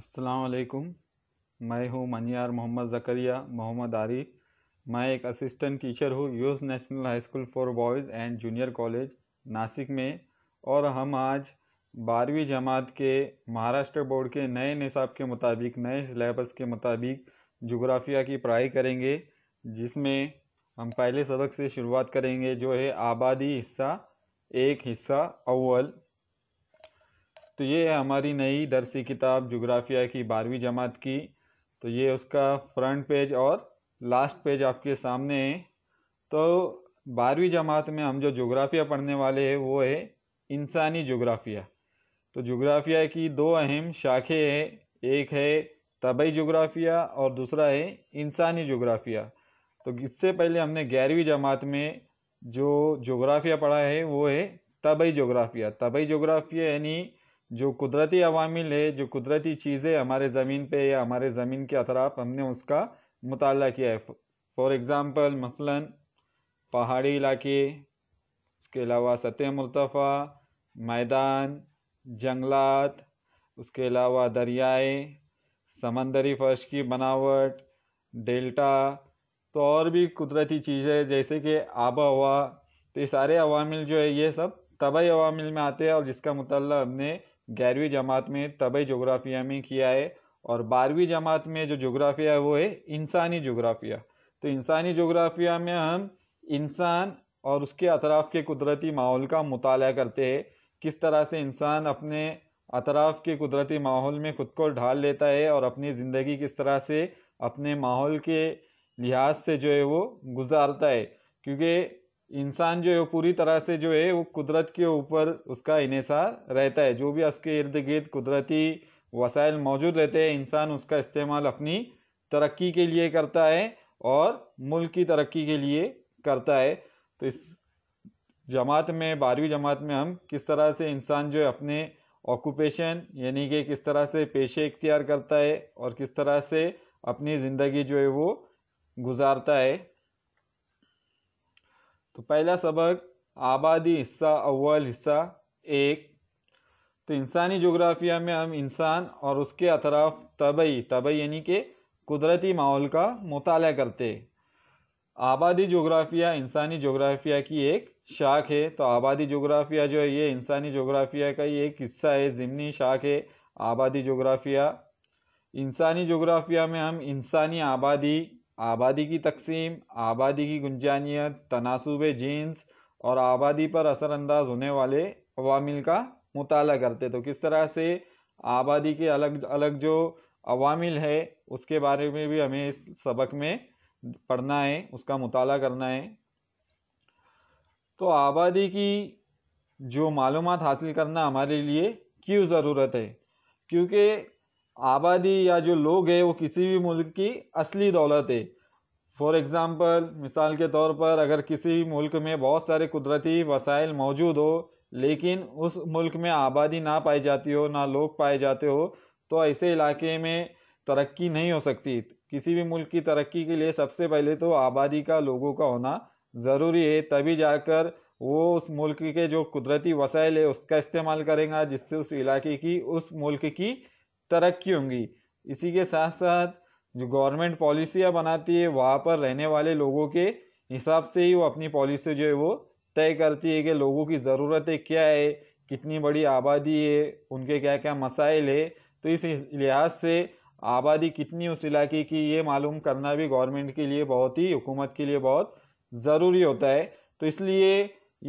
अस्सलाम मैं हूँ मनियार मोहम्मद ज़करिया मोहम्मद आरिफ मैं एक असिस्टेंट टीचर हूँ US National High School for Boys and Junior College Nashik में और हम आज बारहवीं जमात के महाराष्ट्र बोर्ड के नए निसाब के मुताबिक नए सिलेबस के मुताबिक जोग्राफिया की पढ़ाई करेंगे जिसमें हम पहले सबक से शुरुआत करेंगे जो है आबादी हिस्सा एक हिस्सा अव्वल तो ये है हमारी नई दरसी किताब जोग्राफिया की बारहवीं जमात की तो ये उसका फ्रंट पेज और लास्ट पेज आपके सामने है तो बारहवीं जमात में हम जो जोग्राफिया पढ़ने वाले हैं वो है इंसानी जोग्राफिया तो जोग्राफिया की दो अहम शाखें हैं एक है तबई जोग्राफिया और दूसरा है इंसानी जोग्राफिया तो इससे पहले हमने ग्यारहवीं जमात में जो जोग्राफिया पढ़ा है वो है तबई जोग्राफिया तबई जोग्राफिया यानी जो कुदरती अवामिल है जो कुदरती चीज़ें हमारे ज़मीन पे या हमारे ज़मीन के अतराफ हमने उसका मुताल किया है फॉर एग्ज़ाम्पल मसलन पहाड़ी इलाके उसके अलावा सतह मुतफ़ा मैदान जंगलात उसके अलावा दरियाए समंदरी फर्श की बनावट डेल्टा तो और भी कुदरती चीज़ें जैसे कि आबा हवा तो ये सारे अवामिल जो है ये सब तबाही अवामिल में आते हैं और जिसका मतलब हमने ग्यारहवीं जमात में तबई जोग्राफिया में किया है और बारहवीं जमात में जो जोग्राफिया है वो है इंसानी जोग्राफिया तो इंसानी जोग्राफिया में हम इंसान और उसके अतराफ के कुदरती माहौल का मुताल करते हैं किस तरह से इंसान अपने अतराफ के कुदरती माहौल में खुद को ढाल लेता है और अपनी ज़िंदगी किस तरह से अपने माहौल के लिहाज से जो है वो गुजारता है क्योंकि इंसान जो है पूरी तरह से जो है वो कुदरत के ऊपर उसका इनेसार रहता है जो भी उसके इर्द गिर्द कुदरती वसाइल मौजूद रहते हैं इंसान उसका इस्तेमाल अपनी तरक्की के लिए करता है और मुल्क की तरक्की के लिए करता है तो इस जमात में बारहवीं जमात में हम किस तरह से इंसान जो है अपने ऑक्यूपेशन यानी कि किस तरह से पेशे इख्तियार करता है और किस तरह से अपनी ज़िंदगी जो है वो गुजारता है तो पहला सबक आबादी हिस्सा अव्वल हिस्सा एक तो इंसानी जोग्राफिया में हम इंसान और उसके अतराफ तबई तबई यानी कि कुदरती माहौल का मताल करते आबादी जोग्राफिया इंसानी जोग्राफिया की एक शाख है तो आबादी जोग्राफिया जो है ये इंसानी जोग्राफिया का ही एक हिस्सा है ज़िमनी शाख है आबादी जोग्राफिया इंसानी जोग्राफिया में हम इंसानी आबादी आबादी की तकसीम आबादी की गुंजानियत तनासुब जीन्स और आबादी पर असरानंदाज होने वाले अवामिल का मुताल करते तो किस तरह से आबादी के अलग अलग जो अवामिल है उसके बारे में भी हमें इस सबक में पढ़ना है उसका मुताल करना है तो आबादी की जो मालूम हासिल करना हमारे लिए क्यों ज़रूरत है क्योंकि आबादी या जो लोग है वो किसी भी मुल्क की असली दौलत है फॉर एग्ज़ाम्पल मिसाल के तौर पर अगर किसी मुल्क में बहुत सारे कुदरती वसाइल मौजूद हो लेकिन उस मुल्क में आबादी ना पाई जाती हो ना लोग पाए जाते हो तो ऐसे इलाके में तरक्की नहीं हो सकती किसी भी मुल्क की तरक्की के लिए सबसे पहले तो आबादी का लोगों का होना ज़रूरी है तभी जाकर वो उस मुल्क के जो कुदरती वसाइल है उसका इस्तेमाल करेगा जिससे उस इलाके की उस मुल्क की तरक्की होंगी इसी के साथ साथ जो गवर्नमेंट पॉलिसियाँ बनाती है वहाँ पर रहने वाले लोगों के हिसाब से ही वो अपनी पॉलिसी जो है वो तय करती है कि लोगों की ज़रूरतें क्या है कितनी बड़ी आबादी है उनके क्या क्या मसाइल है तो इस लिहाज से आबादी कितनी उस इलाके की ये मालूम करना भी गवर्नमेंट के लिए बहुत ही हुकूमत के लिए बहुत ज़रूरी होता है तो इसलिए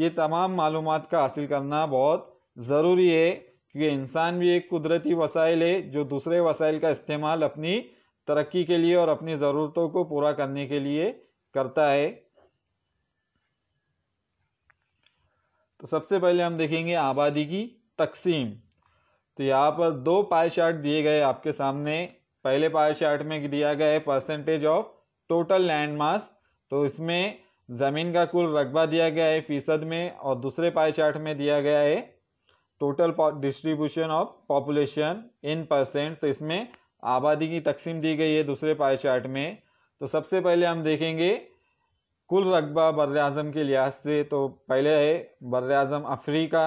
ये तमाम मालूम का हासिल करना बहुत ज़रूरी है क्योंकि इंसान भी एक कुदरती वसाइल है जो दूसरे वसाइल का इस्तेमाल अपनी तरक्की के लिए और अपनी ज़रूरतों को पूरा करने के लिए करता है तो सबसे पहले हम देखेंगे आबादी की तकसीम तो यहाँ पर दो पाए चार्ट दिए गए आपके सामने पहले पाए चार्ट में दिया गया है percentage of total land mass तो इसमें ज़मीन का कुल रकबा दिया गया है फीसद में और दूसरे पाए चार्ट में दिया गया है total distribution of population in percent तो इसमें आबादी की तकसीम दी गई है दूसरे पाए चार्ट में तो सबसे पहले हम देखेंगे कुल रकबा बर अजम के लिहाज से तो पहले है बर अजम अफ्रीका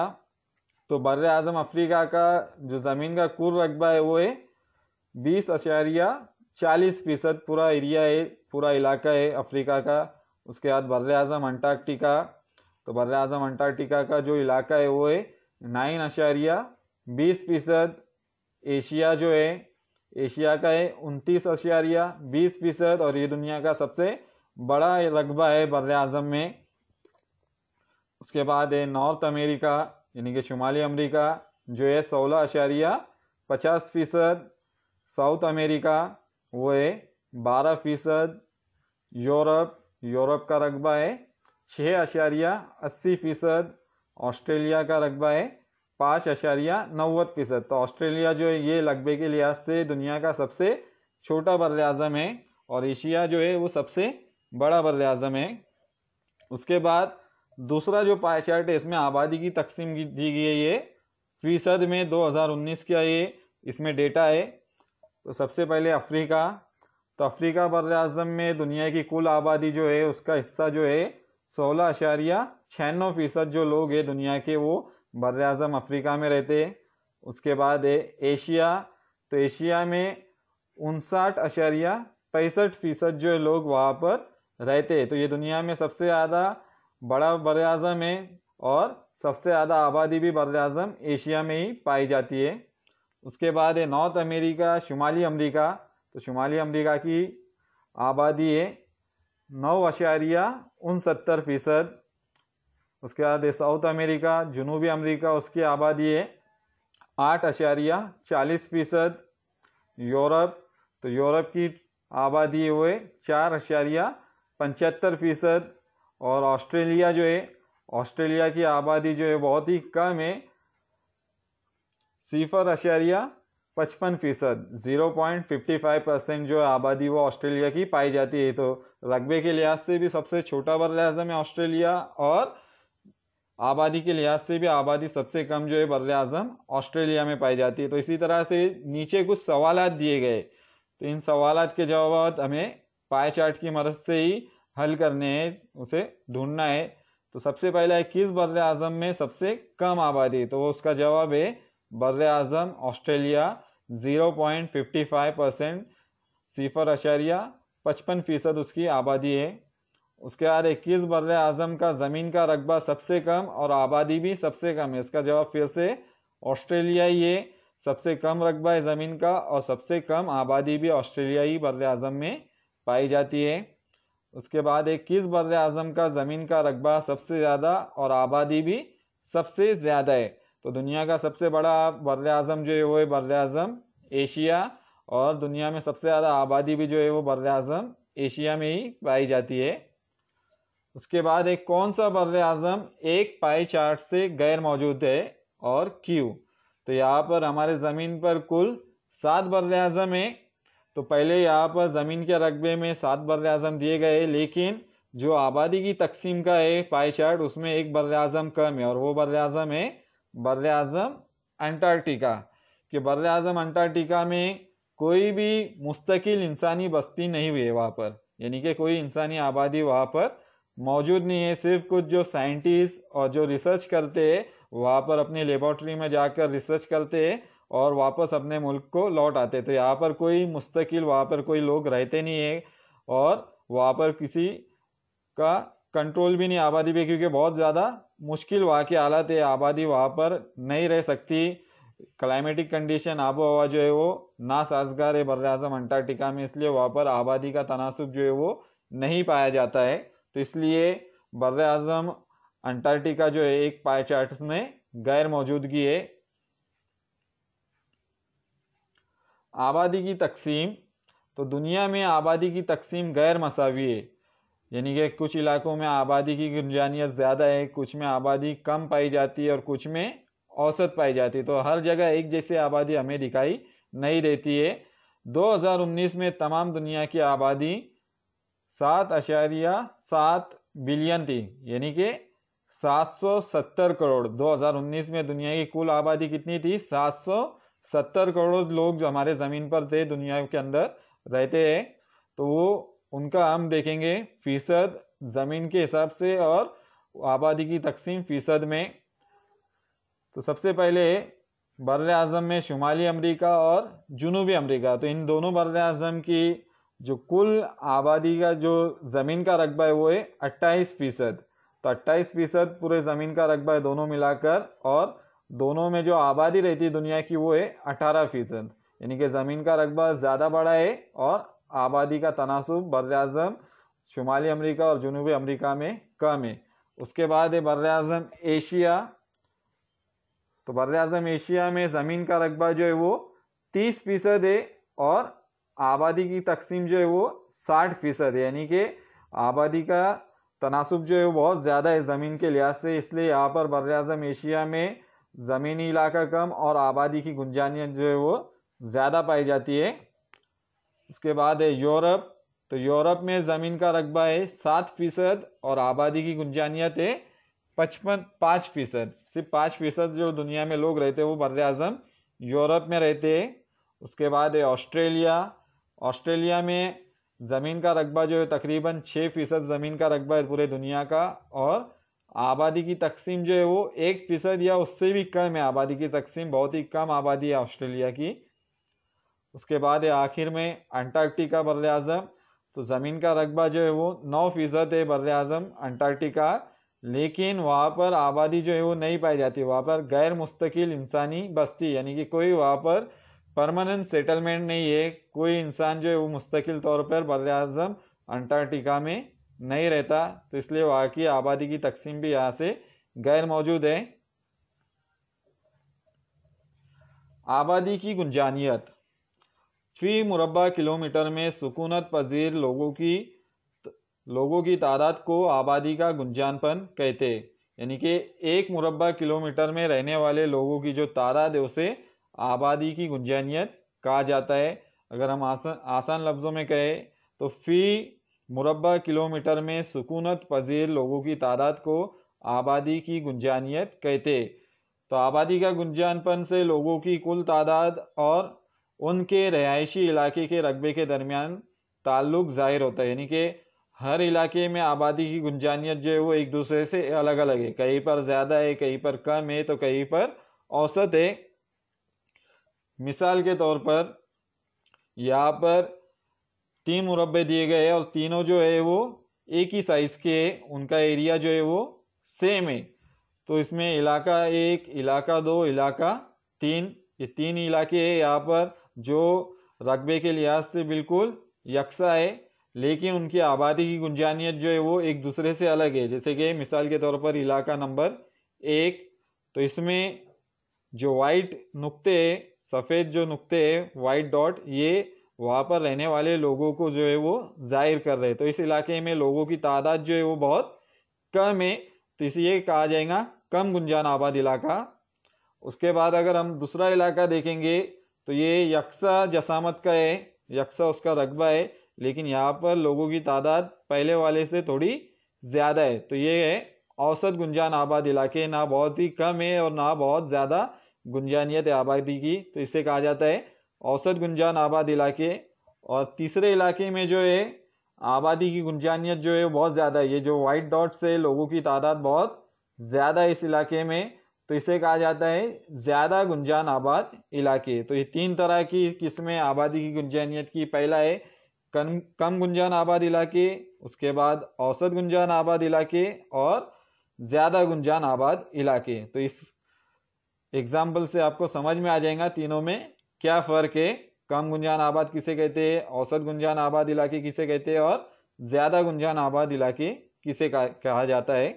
तो बर अजम अफ्रीका का जो ज़मीन का कुल रकबा है वो है बीस अशारिया चालीस फीसद पूरा एरिया है पूरा इलाका है अफ्रीका का उसके बाद बर अजम अंटार्कटिका तो बर अजम अंटार्कटिका का जो इलाका है वो है नाइन अशारिया बीस फीसद एशिया जो है एशिया का है उनतीस अशारिया बीस फीसद और ये दुनिया का सबसे बड़ा रकबा है बर अजम में उसके बाद है नॉर्थ अमेरिका यानी कि शुमाली अमेरिका जो है सोलह अशारिया पचास फीसद साउथ अमेरिका वो है बारह फीसद यूरोप यूरोप का रकबा है छः अशारिया अस्सी फीसद ऑस्ट्रेलिया का रकबा है पाँच अशारिया नव्वत फीसद तो ऑस्ट्रेलिया जो है ये रकबे के लिहाज से दुनिया का सबसे छोटा बर अज़म है और एशिया जो है वो सबसे बड़ा बर अज़म है उसके बाद दूसरा जो पाए चार्ट है इसमें आबादी की तकसीम दी गई है ये फीसद में 2019 का ये इसमें डेटा है तो सबसे पहले अफ्रीका तो अफ्रीका बर अज़म में दुनिया की कुल आबादी जो है उसका हिस्सा जो है सोलह अशारिया छियानवे फीसद जो लोग है दुनिया के वो बर अजम अफ्रीका में रहते हैं उसके बाद है एशिया तो एशिया में उनसाठ अशारिया पैंसठ फीसद जो लोग वहाँ पर रहते हैं तो ये दुनिया में सबसे ज़्यादा बड़ा बर अजम है और सबसे ज़्यादा आबादी भी बर अजम एशिया में ही पाई जाती है उसके बाद है नॉर्थ अमेरिका शुमाली अमरीका तो शुमाली अमरीका की आबादी है नौ अशारिया उनसत्तर फीसद उसके बाद साउथ अमेरिका जनूबी अमेरिका उसकी आबादी है आठ अशारिया चालीस फीसद यूरोप तो यूरोप की आबादी हुए चार अशारिया पचहत्तर फीसद और ऑस्ट्रेलिया जो है ऑस्ट्रेलिया की आबादी जो है बहुत ही कम है सिफर अशारिया पचपन फीसद zero point fifty five percent जो आबादी वो ऑस्ट्रेलिया की पाई जाती है तो रकबे के लिहाज से भी सबसे छोटा बरल है ऑस्ट्रेलिया और आबादी के लिहाज से भी आबादी सबसे कम जो है बर अजम ऑस्ट्रेलिया में पाई जाती है तो इसी तरह से नीचे कुछ सवाल दिए गए तो इन सवाल के जवाब हमें पाए चार्ट की मदद से ही हल करने हैं उसे ढूंढना है तो सबसे पहला है किस बरल अजम में सबसे कम आबादी तो उसका जवाब है बर अजम Australia zero point fifty five percent सिफर अशरिया पचपन फ़ीसद उसकी आबादी है उसके बाद इक्कीस बर अज़म का ज़मीन का रकबा सबसे कम और आबादी भी सबसे कम है इसका जवाब फिर से ऑस्ट्रेलिया ही है सबसे कम रकबा है ज़मीन का और सबसे कम आबादी भी ऑस्ट्रेलियाई बर अज़म में पाई जाती है उसके बाद इक्कीस बर अज़म का ज़मीन का रकबा सबसे ज़्यादा और आबादी भी सबसे ज़्यादा है तो दुनिया का सबसे बड़ा बर अज़म जो है वो है बर अज़म एशिया और दुनिया में सबसे ज़्यादा आबादी भी जो है वो बर अज़म एशिया में ही पाई जाती है उसके बाद एक कौन सा बर अज़म एक पाई चार्ट से गैर मौजूद है और क्यों तो यहाँ पर हमारे ज़मीन पर कुल सात बर अज़म है तो पहले यहाँ पर ज़मीन के रकबे में सात बर अज़म दिए गए लेकिन जो आबादी की तकसीम का है पाई चार्ट उसमें एक बर अज़म कम है और वो बर अज़म है बर अज़म अंटार्कटिका कि बर अज़म अंटार्कटिका में कोई भी मुस्तकिल इंसानी बस्ती नहीं हुई है वहाँ पर यानी कि कोई इंसानी आबादी वहाँ पर मौजूद नहीं है सिर्फ कुछ जो साइंटिस्ट और जो रिसर्च करते हैं वहाँ पर अपनी लेबॉर्ट्री में जाकर रिसर्च करते हैं और वापस अपने मुल्क को लौट आते तो यहाँ पर कोई मुस्तकिल वहाँ पर कोई लोग रहते नहीं है और वहाँ पर किसी का कंट्रोल भी नहीं आबादी पे क्योंकि बहुत ज़्यादा मुश्किल वहाँ की हालत है आबादी वहाँ पर नहीं रह सकती क्लाइमेटिक कंडीशन आबो हवा जो है वो ना साजगार है बर अजम अंटार्कटिका में इसलिए वहाँ पर आबादी का तनासब जो है वो नहीं पाया जाता है तो इसलिए बर अजम अंटार्कटिका जो है एक पाए चार्ट में गैर मौजूदगी है आबादी की तकसीम तो दुनिया में आबादी की तकसीम गैर मसावी है यानी कि कुछ इलाकों में आबादी की गुंजानियत ज़्यादा है कुछ में आबादी कम पाई जाती है और कुछ में औसत पाई जाती है तो हर जगह एक जैसी आबादी हमें दिखाई नहीं देती है 2019 में तमाम दुनिया की आबादी सात अशारिया सात बिलियन थी यानी कि 770 करोड़ 2019 में दुनिया की कुल आबादी कितनी थी 770 करोड़ लोग जो हमारे ज़मीन पर थे दुनिया के अंदर रहते हैं तो वो उनका हम देखेंगे फीसद ज़मीन के हिसाब से और आबादी की तकसीम फीसद में तो सबसे पहले बर अज़म में शुमाली अमेरिका और जुनूबी अमेरिका तो इन दोनों बर अज़म की जो कुल आबादी का जो ज़मीन का रकबा है वो है अट्ठाईस फ़ीसद तो अट्ठाईस फ़ीसद पूरे ज़मीन का रकबा है दोनों मिलाकर और दोनों में जो आबादी रहती है दुनिया की वो है अठारह फ़ीसद यानी कि ज़मीन का रकबा ज़्यादा बड़ा है और आबादी का तनासब बर अजम शुमाली अमरीका और जनूबी अमरीका में कम है उसके बाद है बर अजम एशिया तो बर अजम एशिया में ज़मीन का रकबा जो है वो तीस फीसद है और आबादी की तकसीम जो है वो साठ फीसद है यानी कि आबादी का तनासब जो है वो बहुत ज़्यादा है ज़मीन के लिहाज से इसलिए यहाँ पर बर अजम एशिया में ज़मीनी इलाका कम और आबादी की गुंजानियत जो है वो ज़्यादा पाई जाती है उसके बाद है यूरोप तो यूरोप में ज़मीन का रकबा है सात फीसद और आबादी की गुंजानियत है पचपन पाँच फीसद सिर्फ पाँच फीसद जो दुनिया में लोग रहते हैं वो बर अजम यूरोप में रहते हैं उसके बाद है ऑस्ट्रेलिया ऑस्ट्रेलिया में ज़मीन का रकबा जो है तकरीबन छः फीसद ज़मीन का रकबा है पूरे दुनिया का और आबादी की तकसीम जो है वो एक फीसद या उससे भी कम है आबादी की तकसीम बहुत ही कम आबादी है ऑस्ट्रेलिया की उसके बाद आखिर में अंटार्कटिका बर अज़म तो ज़मीन का रकबा जो है वो नौ फीसद है बर अज़म अंटार्कटिका लेकिन वहाँ पर आबादी जो है वो नहीं पाई जाती वहाँ पर गैर मुस्तकिल इंसानी बस्ती यानी कि कोई वहाँ पर परमानेंट सेटलमेंट नहीं है कोई इंसान जो है वो मुस्तकिल तौर पर बर अज़म अंटार्कटिका में नहीं रहता तो इसलिए वहाँ की आबादी की तकसीम भी यहाँ से गैर मौजूद है आबादी की गुंजानियत फी मुरबा किलोमीटर में सुकूनत पजीर लोगों की लोगों की तादाद को आबादी का गुंजानपन कहते यानी कि एक मुरबा किलोमीटर में रहने वाले लोगों की जो तादाद है उसे आबादी की गुंजानियत कहा जाता है अगर हम आसान आसान लफ्ज़ों में कहें तो फ़ी मुरबा किलोमीटर में सुकूनत पजीर लोगों की तादाद को आबादी की गुंजानियत कहते तो आबादी का गुंजानपन से लोगों की कुल तादाद और उनके रहायशी इलाके के रकबे के दरमियान ताल्लुक ज़ाहिर होता है यानी कि हर इलाके में आबादी की गुंजानियत जो है वो एक दूसरे से अलग अलग है कहीं पर ज़्यादा है कहीं पर कम है तो कहीं पर औसत है मिसाल के तौर पर यहाँ पर तीन मुरबे दिए गए हैं और तीनों जो है वो एक ही साइज़ के है उनका एरिया जो है वो सेम है तो इसमें इलाका एक इलाका दो इलाका तीन ये तीन इलाके है यहाँ पर जो रकबे के लिहाज से बिल्कुल यकसा है लेकिन उनकी आबादी की गुंजानियत जो है वो एक दूसरे से अलग है जैसे कि मिसाल के तौर पर इलाका नंबर एक तो इसमें जो वाइट नुक्ते है सफ़ेद जो नुक्ते है वाइट डॉट ये वहाँ पर रहने वाले लोगों को जो है वो जाहिर कर रहे हैं तो इस इलाके में लोगों की तादाद जो है वो बहुत कम है तो इसलिए कहा जाएगा कम गुंजान आबाद इलाका उसके बाद अगर हम दूसरा इलाका देखेंगे तो ये यक्सा जसामत का है यक्सा उसका रकबा है लेकिन यहाँ पर लोगों की तादाद पहले वाले से थोड़ी ज़्यादा है तो ये है औसत गुंजान आबाद इलाके ना बहुत ही कम है और ना बहुत ज़्यादा गुंजानियत है आबादी की तो इसे कहा जाता है औसत गुंजान आबाद इलाके और तीसरे इलाके में जो है आबादी की गुंजानियत जो है बहुत ज़्यादा है ये जो वाइट डॉट्स है लोगों की तादाद बहुत ज़्यादा है इस इलाके में तो इसे कहा जाता है ज़्यादा गुंजान आबाद इलाके तो ये तीन तरह की किस्में आबादी की गुंजानियत की पहला है कम कम गुंजान आबाद इलाके उसके बाद औसत गुंजान आबाद इलाके और ज़्यादा गुंजान आबाद इलाके तो इस एग्ज़ाम्पल से आपको समझ में आ जाएगा तीनों में क्या फ़र्क है कम गुंजान आबाद किसे कहते हैं औसत गुंजान आबाद इलाके किसे कहते हैं और ज़्यादा गुंजान आबाद इलाके किसे कहा जाता है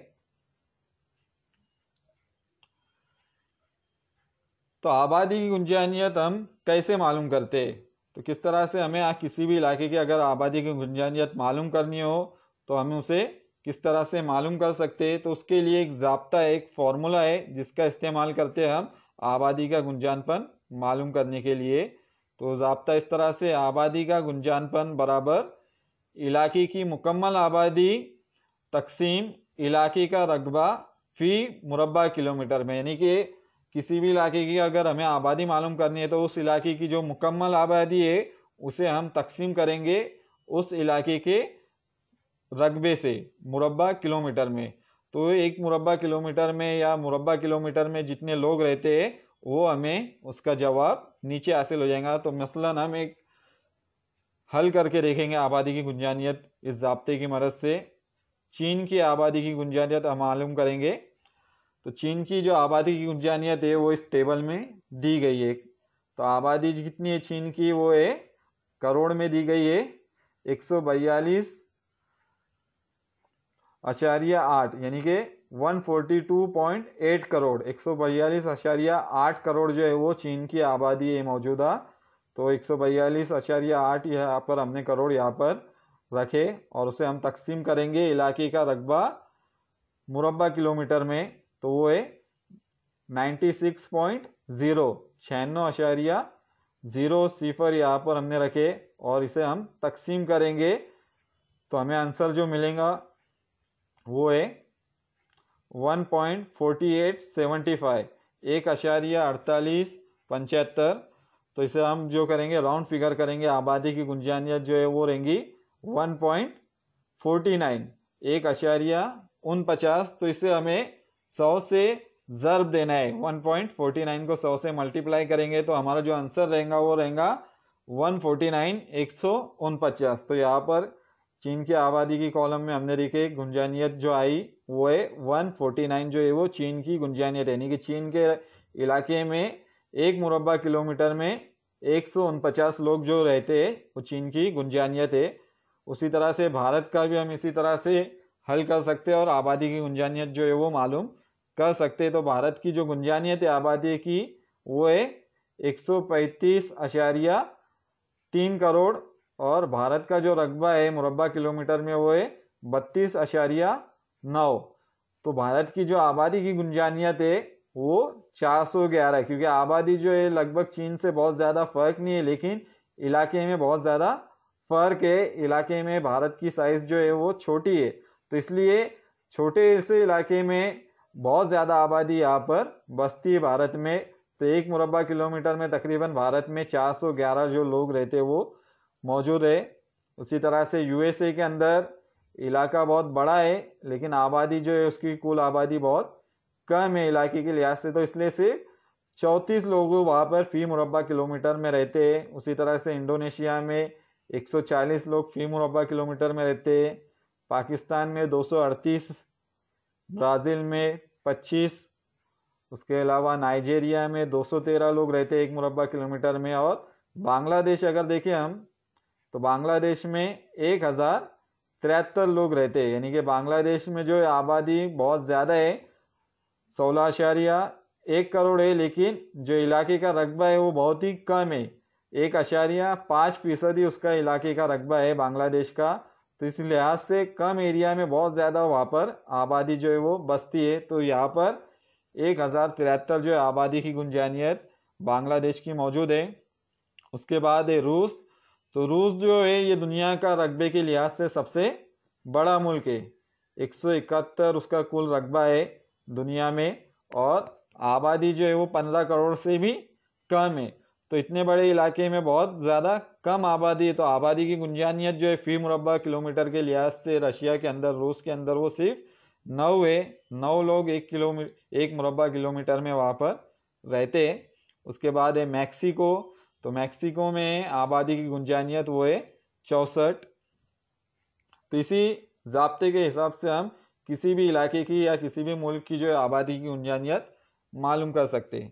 तो आबादी की गुंजानियत हम कैसे मालूम करते तो किस तरह से हमें आ, किसी भी इलाके की अगर आबादी की गुंजानियत मालूम करनी हो तो हम उसे किस तरह से मालूम कर सकते हैं तो उसके लिए एक जबता एक फार्मूला है जिसका इस्तेमाल करते हैं हम आबादी का गुंजानपन मालूम करने के लिए तो जबता इस तरह से आबादी का गुंजानपन बराबर इलाके की मुकम्मल आबादी तकसीम इलाके का रकबा फ़ी मुरबा किलोमीटर में यानी कि किसी भी इलाके की अगर हमें आबादी मालूम करनी है तो उस इलाके की जो मुकम्मल आबादी है उसे हम तकसीम करेंगे उस इलाके के रकबे से मुरबा किलोमीटर में तो एक मुरबा किलोमीटर में या मुरबा किलोमीटर में जितने लोग रहते हैं वो हमें उसका जवाब नीचे हासिल हो जाएगा तो मसला हम एक हल करके देखेंगे आबादी की गुंजानियत इस जबते की मदद से चीन की आबादी की गुंजानियत हम मालूम करेंगे तो चीन की जो आबादी की गुंजानियत है वो इस टेबल में दी गई है तो आबादी कितनी है चीन की वो है करोड़ में दी गई है एक सौ बयालीस आचार्य आठ यानी कि one forty two point eight crore एक सौ बयालीस आचार्य आठ करोड़ जो है वो चीन की आबादी है मौजूदा तो एक सौ बयालीस आचार्य आठ यहाँ पर हमने करोड़ यहाँ पर रखे और उसे हम तकसीम करेंगे इलाके का रकबा मुरबा किलोमीटर में तो वो है नाइन्टी सिक्स पॉइंट ज़ीरो छियानवे अशारिया ज़ीरो सिफर यहाँ पर हमने रखे और इसे हम तकसीम करेंगे तो हमें आंसर जो मिलेगा वो है one point forty eight seventy five एक अशारिया अड़तालीस पंचहत्तर तो इसे हम जो करेंगे राउंड फिगर करेंगे आबादी की गुंजानियत जो है वो रहेंगी वन पॉइंट फोर्टी नाइन एक अशारिया पचास तो इसे हमें सौ से जरब देना है 1.49 को सौ से मल्टीप्लाई करेंगे तो हमारा जो आंसर रहेगा वो रहेगा 149 पचास तो यहाँ पर चीन की आबादी की कॉलम में हमने देखे गुंजानियत जो आई वो है 149 जो है वो चीन की गुंजानियत यानी कि चीन के इलाके में एक मुरबा किलोमीटर में एक लोग जो रहते हैं वो चीन की गुंजानियत है उसी तरह से भारत का भी हम इसी तरह से हल कर सकते हैं और आबादी की गुंजानियत जो है वो मालूम कर सकते तो भारत की जो गुंजानियत आबादी की वो है एक सौ पैंतीस अशारिया तीन करोड़ और भारत का जो रकबा है मुरबा किलोमीटर में वो है बत्तीस अशारिया नौ तो भारत की जो आबादी की गुंजानियत है वो 411 क्योंकि आबादी जो है लगभग चीन से बहुत ज़्यादा फर्क नहीं है लेकिन इलाके में बहुत ज़्यादा फर्क है इलाके में भारत की साइज़ जो है वो छोटी है तो इसलिए छोटे से इलाके में बहुत ज़्यादा आबादी यहाँ पर बस्ती भारत में तो एक मुरबा किलोमीटर में तकरीबन भारत में 411 जो लोग रहते वो मौजूद है उसी तरह से यूएसए के अंदर इलाका बहुत बड़ा है लेकिन आबादी जो है उसकी कुल आबादी बहुत कम है इलाके के लिहाज से तो इसलिए से चौंतीस लोग वहाँ पर फ़ी मुरबा किलोमीटर में रहते हैं उसी तरह से इंडोनेशिया में 140 लोग फ़ी मुरबा किलोमीटर में रहते हैं पाकिस्तान में 238 हम्म। ब्राज़ील में 25 उसके अलावा नाइजेरिया में 213 लोग रहते हैं एक मुरबा किलोमीटर में और बांग्लादेश अगर देखें हम तो बांग्लादेश में एक हज़ार तिहत्तर लोग रहते हैं यानी कि बांग्लादेश में जो आबादी बहुत ज़्यादा है सोलह आशारिया एक करोड़ है लेकिन जो इलाके का रकबा है वो बहुत ही कम है एक अशारिया पाँच फीसदी उसका इलाके का रकबा है बांग्लादेश का तो इस लिहाज से कम एरिया में बहुत ज़्यादा वहाँ पर आबादी जो है वो बस्ती है तो यहाँ पर एक हज़ार तिहत्तर जो है आबादी की गुंजानियत बांग्लादेश की मौजूद है उसके बाद है रूस तो रूस जो है ये दुनिया का रकबे के लिहाज से सबसे बड़ा मुल्क है एक सौ इकहत्तर उसका कुल रकबा है दुनिया में और आबादी जो है वो पंद्रह करोड़ से भी कम है तो इतने बड़े इलाके में बहुत ज़्यादा कम आबादी है तो आबादी की गुंजानियत जो है फी मुरबा किलोमीटर के लिहाज से रशिया के अंदर रूस के अंदर वो सिर्फ नौ है नौ लोग एक किलोमीटर एक मुरबा किलोमीटर में वहाँ पर रहते हैं उसके बाद है मैक्सिको तो मैक्सिको में आबादी की गुंजानियत वो है चौंसठ तो इसी जबते के हिसाब से हम किसी भी इलाके की या किसी भी मुल्क की जो है आबादी की गुंजानियत मालूम कर सकते हैं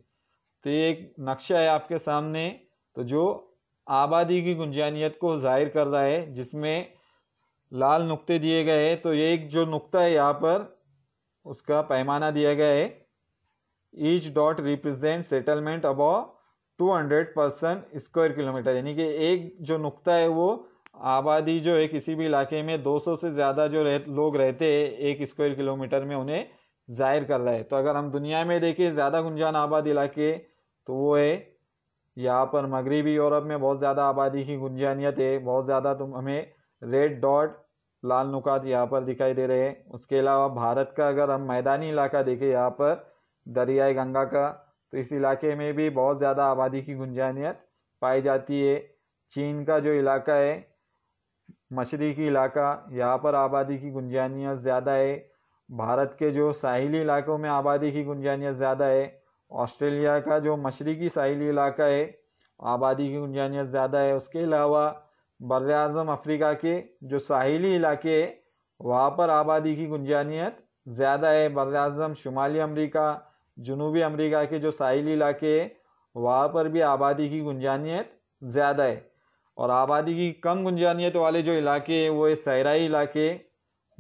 तो ये एक नक्शा है आपके सामने तो जो आबादी की गुंजानियत को जाहिर कर रहा है जिसमें लाल नुक्ते दिए गए हैं तो ये एक जो नुक्ता है यहाँ पर उसका पैमाना दिया गया है each dot represent settlement about 200 percent square kilometre यानी कि एक जो नुक्ता है वो आबादी जो है किसी भी इलाके में 200 से ज़्यादा जो रह, लोग रहते हैं एक स्क्वायर किलोमीटर में उन्हें जाहिर कर रहा है तो अगर हम दुनिया में देखें ज़्यादा गुंजान आबाद इलाके तो वो है यहाँ पर मगरबी यूरोप में बहुत ज़्यादा आबादी की गुंजानियत है बहुत ज़्यादा तुम हमें रेड डॉट लाल नुकात यहाँ पर दिखाई दे रहे हैं उसके अलावा भारत का अगर हम मैदानी इलाका देखें यहाँ पर दरियाए गंगा का तो इस इलाके में भी बहुत ज़्यादा आबादी की गुंजानियत पाई जाती है चीन का जो इलाका है मशरक़ी इलाका यहाँ पर आबादी की गुंजानियत ज़्यादा है भारत के जो साहिली इलाकों में आबादी की गुंजानियत ज़्यादा है ऑस्ट्रेलिया का जो मशरक़ी साहली इलाका है आबादी की गुंजानियत ज़्यादा है उसके अलावा बर अज़म अफ्रीका के जो साहली इलाके है वहाँ पर आबादी की गुंजानियत ज़्यादा है बर अज़म शुमाली अमरीका जनूबी अमरीका के जो साहली इलाके है वहाँ पर भी आबादी की गुंजानियत ज़्यादा है और आबादी की कम गुंजानियत वाले जो इलाके हैं वो है सहराई इलाके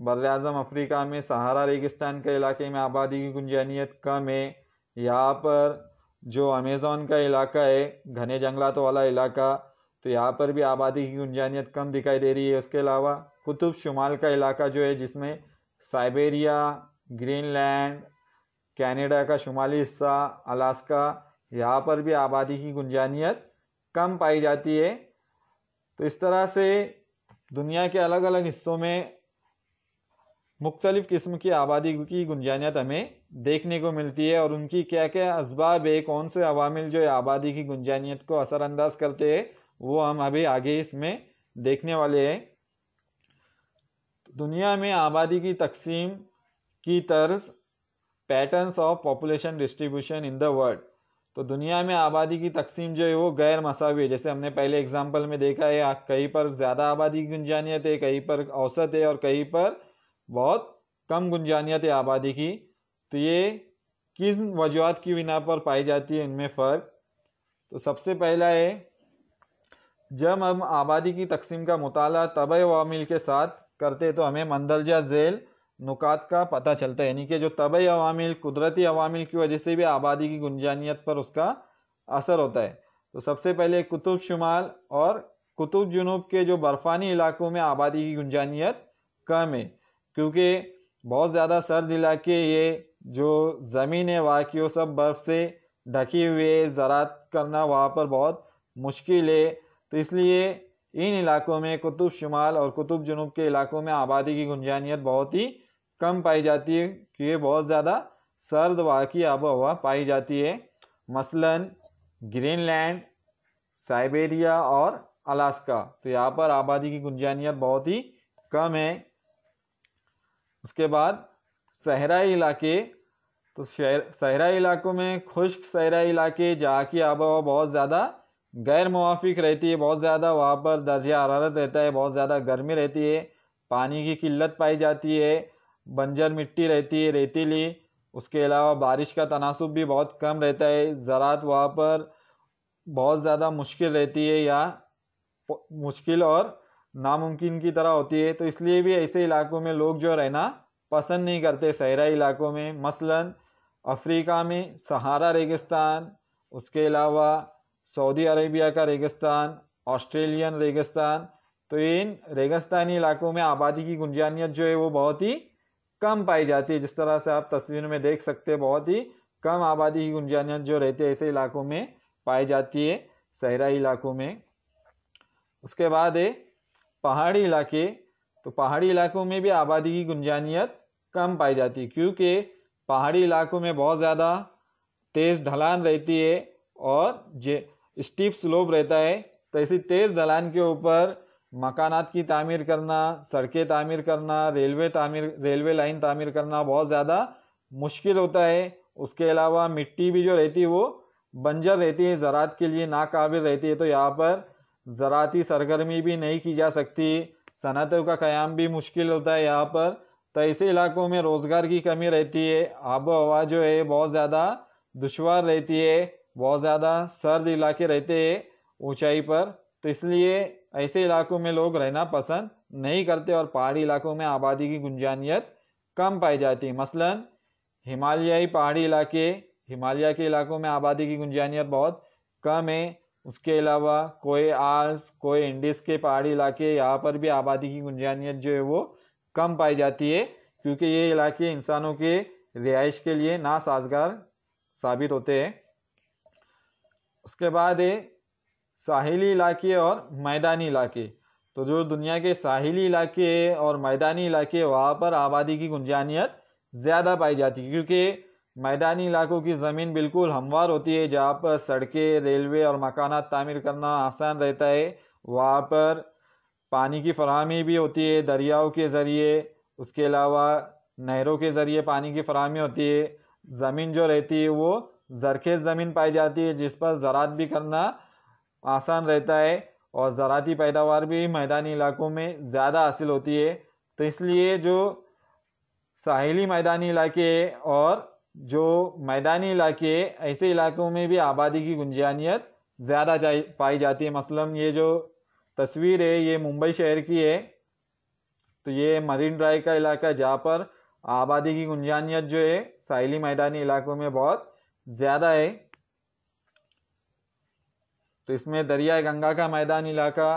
बर अज़म अफ्रीका में सहारा रेगिस्तान के इलाके में आबादी की गुंजानियत कम है यहाँ पर जो अमेज़ोन का इलाका है घने जंगलात वाला इलाका तो यहाँ पर भी आबादी की गुंजानियत कम दिखाई दे रही है उसके अलावा कुतुब शुमाल का इलाका जो है जिसमें साइबेरिया ग्रीनलैंड कनाडा का शुमाली हिस्सा अलास्का यहाँ पर भी आबादी की गुंजानियत कम पाई जाती है तो इस तरह से दुनिया के अलग अलग हिस्सों में मुख्तलिफ़ किस्म की आबादी की गुंजानियत हमें देखने को मिलती है और उनकी क्या क्या इसबाब है कौन से अवामिल जो आबादी की गुंजानियत को असरानंदाज करते हैं वो हम अभी आगे इसमें देखने वाले हैं दुनिया में आबादी की तकसीम की तर्ज patterns of population distribution in the world तो दुनिया में आबादी की तकसीम जो है वो गैर मसावी है जैसे हमने पहले एग्जाम्पल में देखा है कहीं पर ज़्यादा आबादी की गुंजानियत है कहीं पर औसत है और कहीं पर बहुत कम गुंजानियत आबादी की तो ये किस वजूहत की बिना पर पाई जाती है इनमें फ़र्क तो सबसे पहला है जब हम आबादी की तकसीम का मताल तब अवामिल के साथ करते तो हमें मंदरजा झेल नुकात का पता चलता है यानी कि जो तबी अवामिल कुदरती अवामिल की वजह से भी आबादी की गुंजानियत पर उसका असर होता है तो सबसे पहले कुतुब शुमाल और कुतुब जुनूब के जो बर्फ़ानी इलाकों में आबादी की गुंजानियत कम है क्योंकि बहुत ज़्यादा सर्द इलाके ये जो ज़मीन है वहाँ की वो सब बर्फ़ से ढकी हुई है ज़रात करना वहाँ पर बहुत मुश्किल है तो इसलिए इन इलाकों में कुतुब शुमाल और कुतुब जनूब के इलाकों में आबादी की गुंजानियत बहुत ही कम पाई जाती है क्योंकि बहुत ज़्यादा सर्द वहाँ की आब हवा पाई जाती है मसलन ग्रीनलैंड साइबेरिया और अलास्का तो यहाँ पर आबादी की गुंजानियत बहुत ही कम है उसके बाद सहराई इलाके तो सहराई इलाकों में खुश्क सहराई इलाके जहाँ की आब हवा बहुत ज़्यादा गैर मुआफिक रहती है बहुत ज़्यादा वहाँ पर दर्ज हरारत रहता है बहुत ज़्यादा गर्मी रहती है पानी की किल्लत पाई जाती है बंजर मिट्टी रहती है रेतीली उसके अलावा बारिश का तनासब भी बहुत कम रहता है ज़रात वहाँ पर बहुत ज़्यादा मुश्किल रहती है या मुश्किल और नामुमकिन की तरह होती है तो इसलिए भी ऐसे इलाकों में लोग जो रहना पसंद नहीं करते सहरा इलाकों में मसलन अफ्रीका में सहारा रेगिस्तान उसके अलावा सऊदी अरेबिया का रेगिस्तान ऑस्ट्रेलियन रेगिस्तान तो इन रेगिस्तानी इलाकों में आबादी की गुंजानियत जो है वो बहुत ही कम पाई जाती है जिस तरह से आप तस्वीर में देख सकते हैं बहुत ही कम आबादी की गुंजानियत जो रहती है ऐसे इलाकों में पाई जाती है सहरा इलाकों में उसके बाद है पहाड़ी इलाके तो पहाड़ी इलाकों में भी आबादी की गुंजानियत कम पाई जाती है क्योंकि पहाड़ी इलाकों में बहुत ज़्यादा तेज़ ढलान रहती है और जे स्टीप स्लोप रहता है तो ऐसी तेज़ ढलान के ऊपर मकानात की तामीर करना सड़कें तामीर करना रेलवे तामीर रेलवे लाइन तामीर करना बहुत ज़्यादा मुश्किल होता है उसके अलावा मिट्टी भी जो रहती है वो बंजर रहती है ज़रात के लिए नाकाबिल रहती है तो यहाँ पर ज़राती सरगर्मी भी नहीं की जा सकती सनतों का क़्याम भी मुश्किल होता है यहाँ पर तो ऐसे इलाकों में रोज़गार की कमी रहती है आबो हवा जो है बहुत ज़्यादा दुशवार रहती है बहुत ज़्यादा सर्द इलाके रहते हैं ऊंचाई पर तो इसलिए ऐसे इलाकों में लोग रहना पसंद नहीं करते और पहाड़ी इलाकों में आबादी की गुंजानियत कम पाई जाती है मसलन हिमालयी पहाड़ी इलाके हिमालय के इलाकों में आबादी की गुंजानियत बहुत कम है उसके अलावा कोई आज कोई इंडिस के पहाड़ी इलाके यहाँ पर भी आबादी की गुंजानियत जो है वो कम पाई जाती है क्योंकि ये इलाके इंसानों के रिहाइश के लिए ना साजगार साबित होते हैं उसके बाद है साहिली इलाके और मैदानी इलाके तो जो दुनिया के साहिली इलाके और मैदानी इलाके वहाँ पर आबादी की गुंजानियत ज़्यादा पाई जाती है क्योंकि मैदानी इलाकों की ज़मीन बिल्कुल हमवार होती है जहाँ पर सड़कें रेलवे और मकाना तामीर करना आसान रहता है वहाँ पर पानी की फरहमी भी होती है दरियाओं के ज़रिए उसके अलावा नहरों के ज़रिए पानी की फरहमी होती है ज़मीन जो रहती है वो जरखेज़ ज़मीन पाई जाती है जिस पर ज़रात भी करना आसान रहता है और ज़राती पैदावार भी मैदानी इलाकों में ज़्यादा हासिल होती है तो इसलिए जो साहिली मैदानी इलाके और जो मैदानी इलाके ऐसे इलाकों में भी आबादी की गुंजानियत ज़्यादा जा, पाई जाती है मसलन ये जो तस्वीर है ये मुंबई शहर की है तो ये मरीन ड्राइव का इलाका जहाँ पर आबादी की गुंजानियत जो है साहली मैदानी इलाकों में बहुत ज़्यादा है तो इसमें दरियाए गंगा का मैदानी इलाका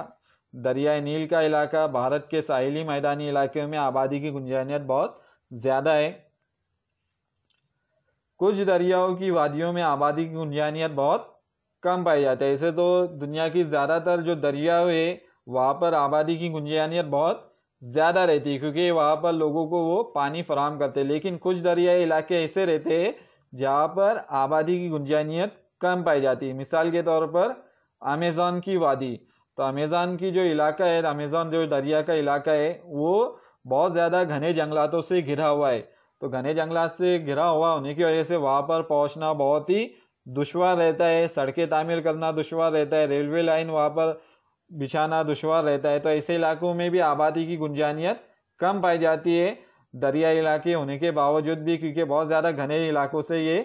दरियाए नील का इलाका भारत के साहली मैदानी इलाके में आबादी की गुंजानियत बहुत ज़्यादा है कुछ दरियाओं की वादियों में आबादी की गुंजानियत बहुत कम पाई जाती है ऐसे तो दुनिया की ज़्यादातर जो दरिया है वहाँ पर आबादी की गुंजानियत बहुत ज़्यादा रहती है क्योंकि वहाँ पर लोगों को वो पानी फराम करते हैं लेकिन कुछ दरियाई इलाके ऐसे रहते हैं जहाँ पर आबादी की गुंजानियत कम पाई जाती है मिसाल के तौर पर अमेज़ान की वादी तो अमेज़ान की जो इलाका है अमेज़ान जो दरिया का इलाका है वो बहुत ज़्यादा घने जंगलातों से घिरा हुआ है तो घने जंगलात से घिरा हुआ होने की वजह से वहाँ पर पहुँचना बहुत ही दुशवार रहता है सड़कें तामीर करना दुशवार रहता है रेलवे लाइन वहाँ पर बिछाना दुशवार रहता है तो ऐसे इलाकों में भी आबादी की गुंजानियत कम पाई जाती है दरिया इलाके होने के बावजूद भी क्योंकि बहुत ज़्यादा घने इलाकों से ये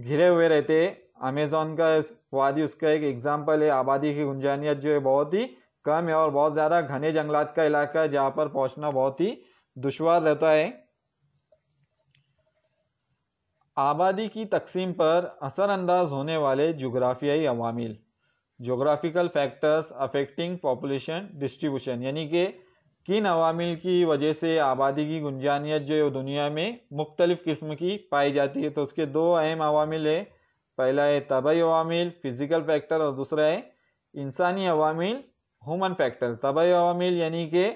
घिरे हुए रहते हैं अमेज़ोन का वादी उसका एक एग्ज़ाम्पल है आबादी की गुंजानियत जो है बहुत ही कम है और बहुत ज़्यादा घने जंगलात का इलाका है जहाँ पर पहुँचना बहुत ही दुशवार रहता है आबादी की तकसीम पर असरानंदाज होने वाले जोग्राफियाई अवामिल geographical factors affecting population distribution यानी कि किन अवामिल की वजह से आबादी की गुंजानियत जो है दुनिया में मुख्तलिफ़ किस्म की पाई जाती है तो उसके दो अहम अवामिल है पहला है तबाही अवामिल फिज़िकल फैक्टर और दूसरा है इंसानी अवामिल ह्यूमन फैक्टर तबाही अवामिल यानी कि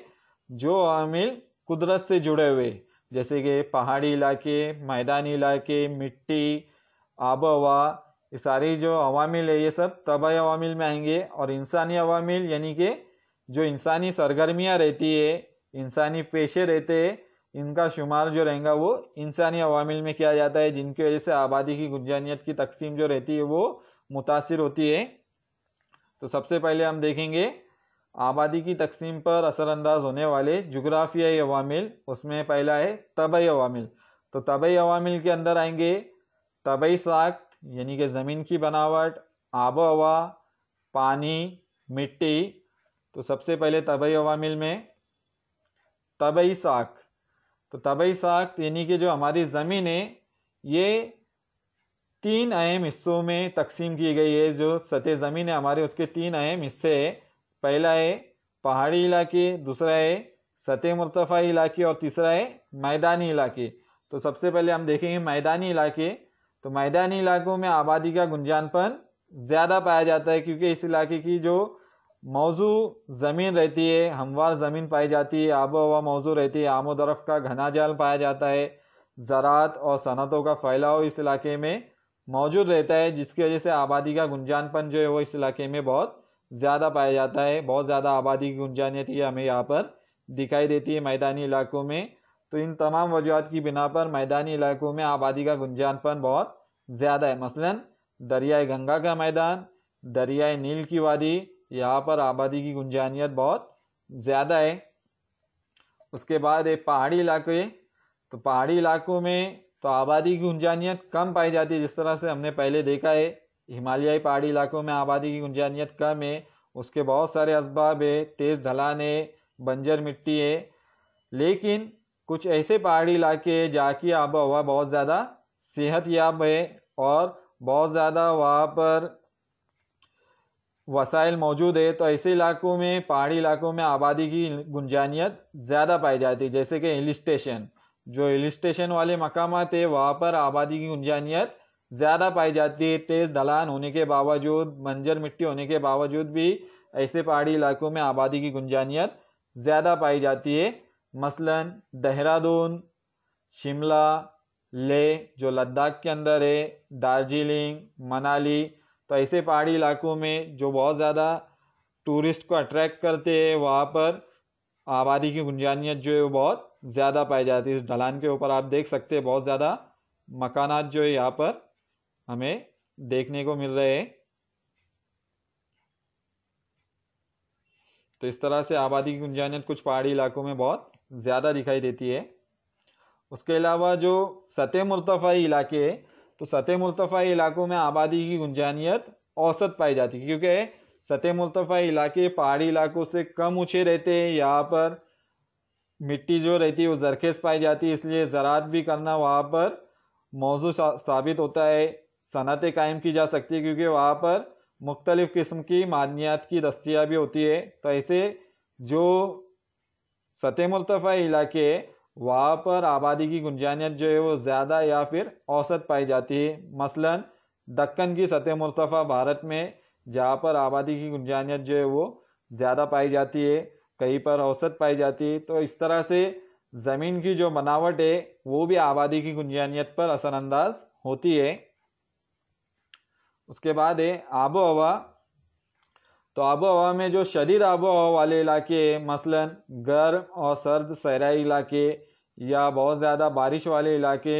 जो अवामिल कुदरत से जुड़े हुए जैसे कि पहाड़ी इलाके मैदानी इलाके मिट्टी आब हवा ये सारी जो अवामिल है ये सब तबाही अवामिल में आएंगे और इंसानी अवामिल यानी कि जो इंसानी सरगर्मियाँ रहती है इंसानी पेशे रहते हैं इनका शुमार जो रहेगा वो इंसानी अवामिल में किया जाता है जिनकी वजह से आबादी की गुंजानियत की तकसीम जो रहती है वो मुतासर होती है तो सबसे पहले हम देखेंगे आबादी की तकसीम पर असरानंदाज होने वाले जुग्राफियाई अवामिल उसमें पहला है तबई अवामिल तो तबई अवामिल के अंदर आएंगे तबई साख्त यानी कि ज़मीन की बनावट आबो हवा पानी मिट्टी तो सबसे पहले तबई अवामिल में तबई साख तो तबई साख यानी कि जो हमारी ज़मीन है ये तीन अहम हिस्सों में तकसीम की गई है जो सतह ज़मीन है हमारे उसके तीन अहम हिस्से है पहला है पहाड़ी इलाके दूसरा है सतह मुर्तफ़ा इलाके और तीसरा है मैदानी इलाके तो सबसे पहले हम देखेंगे मैदानी इलाके तो मैदानी इलाकों में आबादी का गुंजानपन ज़्यादा पाया जाता है क्योंकि इस इलाके की जो मौजू ज़मीन रहती है हमवार ज़मीन पाई जाती है आबो हवा मौजू रहती है आमो दरफ़ का घना जाल पाया जाता है ज़रात और सनतों का फैलाव इस इलाके में मौजूद रहता है जिसकी वजह से आबादी का गुंजानपन जो है वो इस इलाके में बहुत ज़्यादा पाया जाता है बहुत ज़्यादा आबादी की गुंजानियत ये हमें यहाँ पर दिखाई देती है मैदानी इलाकों में तो इन तमाम वजूहत की बिना पर मैदानी इलाकों में आबादी का गुंजानपन बहुत ज़्यादा है मसलन दरियाए गंगा का मैदान दरियाए नील की वादी यहाँ पर आबादी की गुंजानियत बहुत ज़्यादा है उसके बाद एक पहाड़ी इलाके तो पहाड़ी इलाकों में तो आबादी की गुंजानियत कम पाई जाती है जिस तरह से हमने पहले देखा है हिमालयी पहाड़ी इलाकों में आबादी की गुंजानियत कम है उसके बहुत सारे इसबाब है तेज़ ढलान है बंजर मिट्टी है लेकिन कुछ ऐसे पहाड़ी इलाके हैं जहाँ की आब हवा बहुत ज़्यादा सेहत याब है और बहुत ज़्यादा वहाँ पर वसाइल मौजूद है तो ऐसे इलाकों में पहाड़ी इलाकों में आबादी की गुंजानियत ज़्यादा पाई जाती है जैसे कि हिल स्टेशन जो हिल स्टेशन वाले मकाम है वहाँ पर आबादी की गुंजानियत ज़्यादा पाई जाती है तेज़ ढलान होने के बावजूद मंजर मिट्टी होने के बावजूद भी ऐसे पहाड़ी इलाकों में आबादी की गुंजानियत ज़्यादा पाई जाती है मसलन देहरादून शिमला ले जो लद्दाख के अंदर है दार्जिलिंग मनाली तो ऐसे पहाड़ी इलाकों में जो बहुत ज़्यादा टूरिस्ट को अट्रैक्ट करते हैं वहाँ पर आबादी की गुंजानियत जो है वो बहुत ज़्यादा पाई जाती है इस ढलान के ऊपर आप देख सकते हैं बहुत ज़्यादा मकानात जो है यहाँ पर हमें देखने को मिल रहे हैं तो इस तरह से आबादी की गुंजानियत कुछ पहाड़ी इलाकों में बहुत ज़्यादा दिखाई देती है उसके अलावा जो सतह मुर्तफ़ाई इलाके है तो सतह मुर्तफ़ाई इलाकों में आबादी की गुंजानियत औसत पाई जाती है क्योंकि सतह मुर्तफ़ाई इलाके पहाड़ी इलाकों से कम ऊँचे रहते हैं यहाँ पर मिट्टी जो रहती है वो जरखेज पाई जाती है इसलिए ज़रात भी करना वहाँ पर मौजू साबित होता है सनतें कायम की जा सकती है क्योंकि वहाँ पर मुख्तलिफ़ किस्म की मादनियात की दस्तियाबी होती है तो ऐसे जो सतह मुरतफ़ा इलाके वहाँ पर आबादी की गुंजानियत जो है वो ज़्यादा या फिर औसत पाई जाती है मसलन दक्कन की सतह मुलतफ़ा भारत में जहाँ पर आबादी की गुंजानियत जो है वो ज़्यादा पाई जाती है कहीं पर औसत पाई जाती है तो इस तरह से ज़मीन की जो बनावट है वो भी आबादी की गुंजानियत पर असरानंदाज होती है उसके बाद है आबो हवा तो आबो हवा में जो शदीद आबो हवा वाले इलाके मसलन गर्म और सर्द सहराई इलाके या बहुत ज़्यादा बारिश वाले इलाके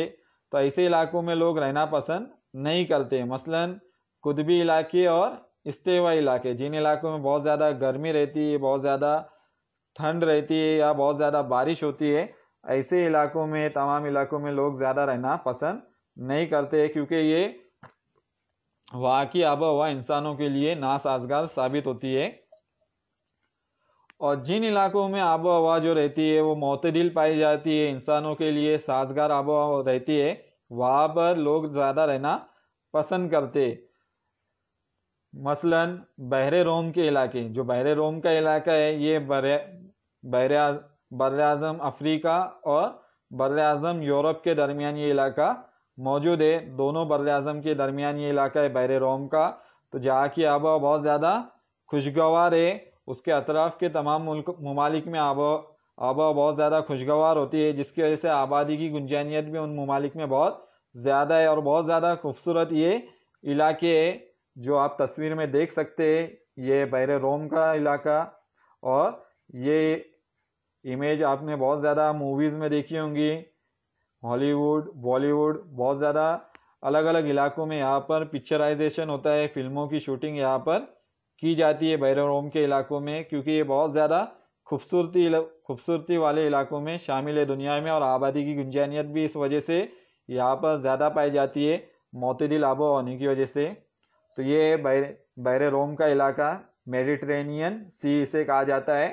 तो ऐसे इलाकों में लोग रहना पसंद नहीं करते मसलन कुदबी इलाके और इस्तेवा इलाके जिन इलाकों में बहुत ज़्यादा गर्मी रहती है बहुत ज़्यादा ठंड रहती है या बहुत ज़्यादा बारिश होती है ऐसे इलाकों में तमाम इलाकों में लोग ज़्यादा रहना पसंद नहीं करते क्योंकि ये वहाँ की आबो हवा इंसानों के लिए नासाजगार साबित होती है और जिन इलाकों में आबो हवा जो रहती है वो मतदिल पाई जाती है इंसानों के लिए साजगार आबो हवा रहती है वहाँ पर लोग ज़्यादा रहना पसंद करते मसलन बहरे रोम के इलाके जो बहरे रोम का इलाका है ये बर बर अज़म अफ्रीका और बर अज़म यूरोप के दरमियान ये इलाका मौजूद है दोनों बर अजम के दरमियान ये इलाका है बैर रोम का तो जहाँ की आबा बहुत ज़्यादा खुशगवार है उसके अतराफ़ के तमाम मुल्क ममालिक में आबा आबा बहुत ज़्यादा खुशगवार होती है जिसकी वजह से आबादी की गुंजानियत भी उन ममालिक में बहुत ज़्यादा है और बहुत ज़्यादा खूबसूरत ये इलाके है जो आप तस्वीर में देख सकते हैं ये बैर रोम का इलाका और ये इमेज आपने बहुत ज़्यादा मूवीज़ में देखी होंगी हॉलीवुड बॉलीवुड बहुत ज़्यादा अलग अलग इलाकों में यहाँ पर पिक्चराइजेशन होता है फिल्मों की शूटिंग यहाँ पर की जाती है भैरव रोम के इलाकों में क्योंकि ये बहुत ज़्यादा खूबसूरती खूबसूरती वाले इलाकों में शामिल है दुनिया में और आबादी की गुंजानियत भी इस वजह से यहाँ पर ज़्यादा पाई जाती है मोतदिल आबो होने की वजह से तो ये बैर रोम का इलाका मेडिट्रेनियन सी इसे कहा जाता है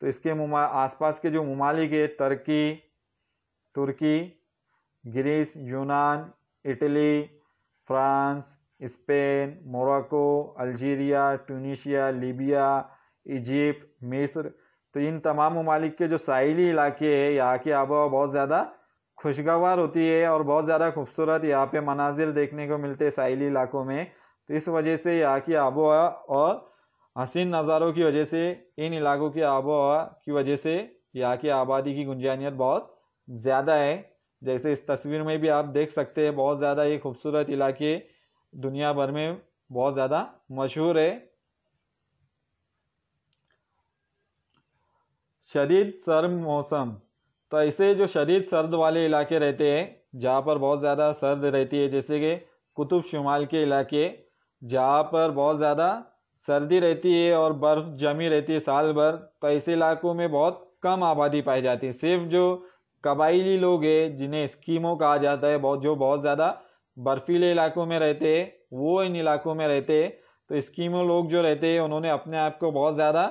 तो इसके आसपास के जो ममालिक है तुर्की ग्रीस यूनान Italy France Spain Morocco Algeria Tunisia Libya Egypt मिस्र तो इन तमाम ममालिक के जो साहली इलाके हैं यहाँ की आबोहवा बहुत ज़्यादा खुशगवार होती है और बहुत ज़्यादा खूबसूरत यहाँ पे मनाजिर देखने को मिलते हैं साहली इलाकों में तो इस वजह से यहाँ की आबोहवा और हसीन नज़ारों की वजह से इन इलाकों की आबोहवा की वजह से यहाँ की आबादी की गुंजानियत बहुत ज़्यादा है जैसे इस तस्वीर में भी आप देख सकते हैं बहुत ज़्यादा ये खूबसूरत इलाके दुनिया भर में बहुत ज़्यादा मशहूर है शदीद सर्द मौसम तो ऐसे जो शदीद सर्द वाले इलाके रहते हैं जहाँ पर बहुत ज़्यादा सर्द रहती है जैसे कि कुतुब शुमाल के इलाके जहाँ पर बहुत ज़्यादा सर्दी रहती है और बर्फ़ जमी रहती है साल भर तो ऐसे इलाकों में बहुत कम आबादी पाई जाती है सिर्फ जो कबाइली लोग हैं जिन्हें स्कीमों कहा जाता है बहुत जो बहुत ज़्यादा बर्फीले इलाकों में रहते हैं वो इन इलाकों में रहते हैं तो स्कीमों लोग जो रहते हैं उन्होंने अपने आप को बहुत ज़्यादा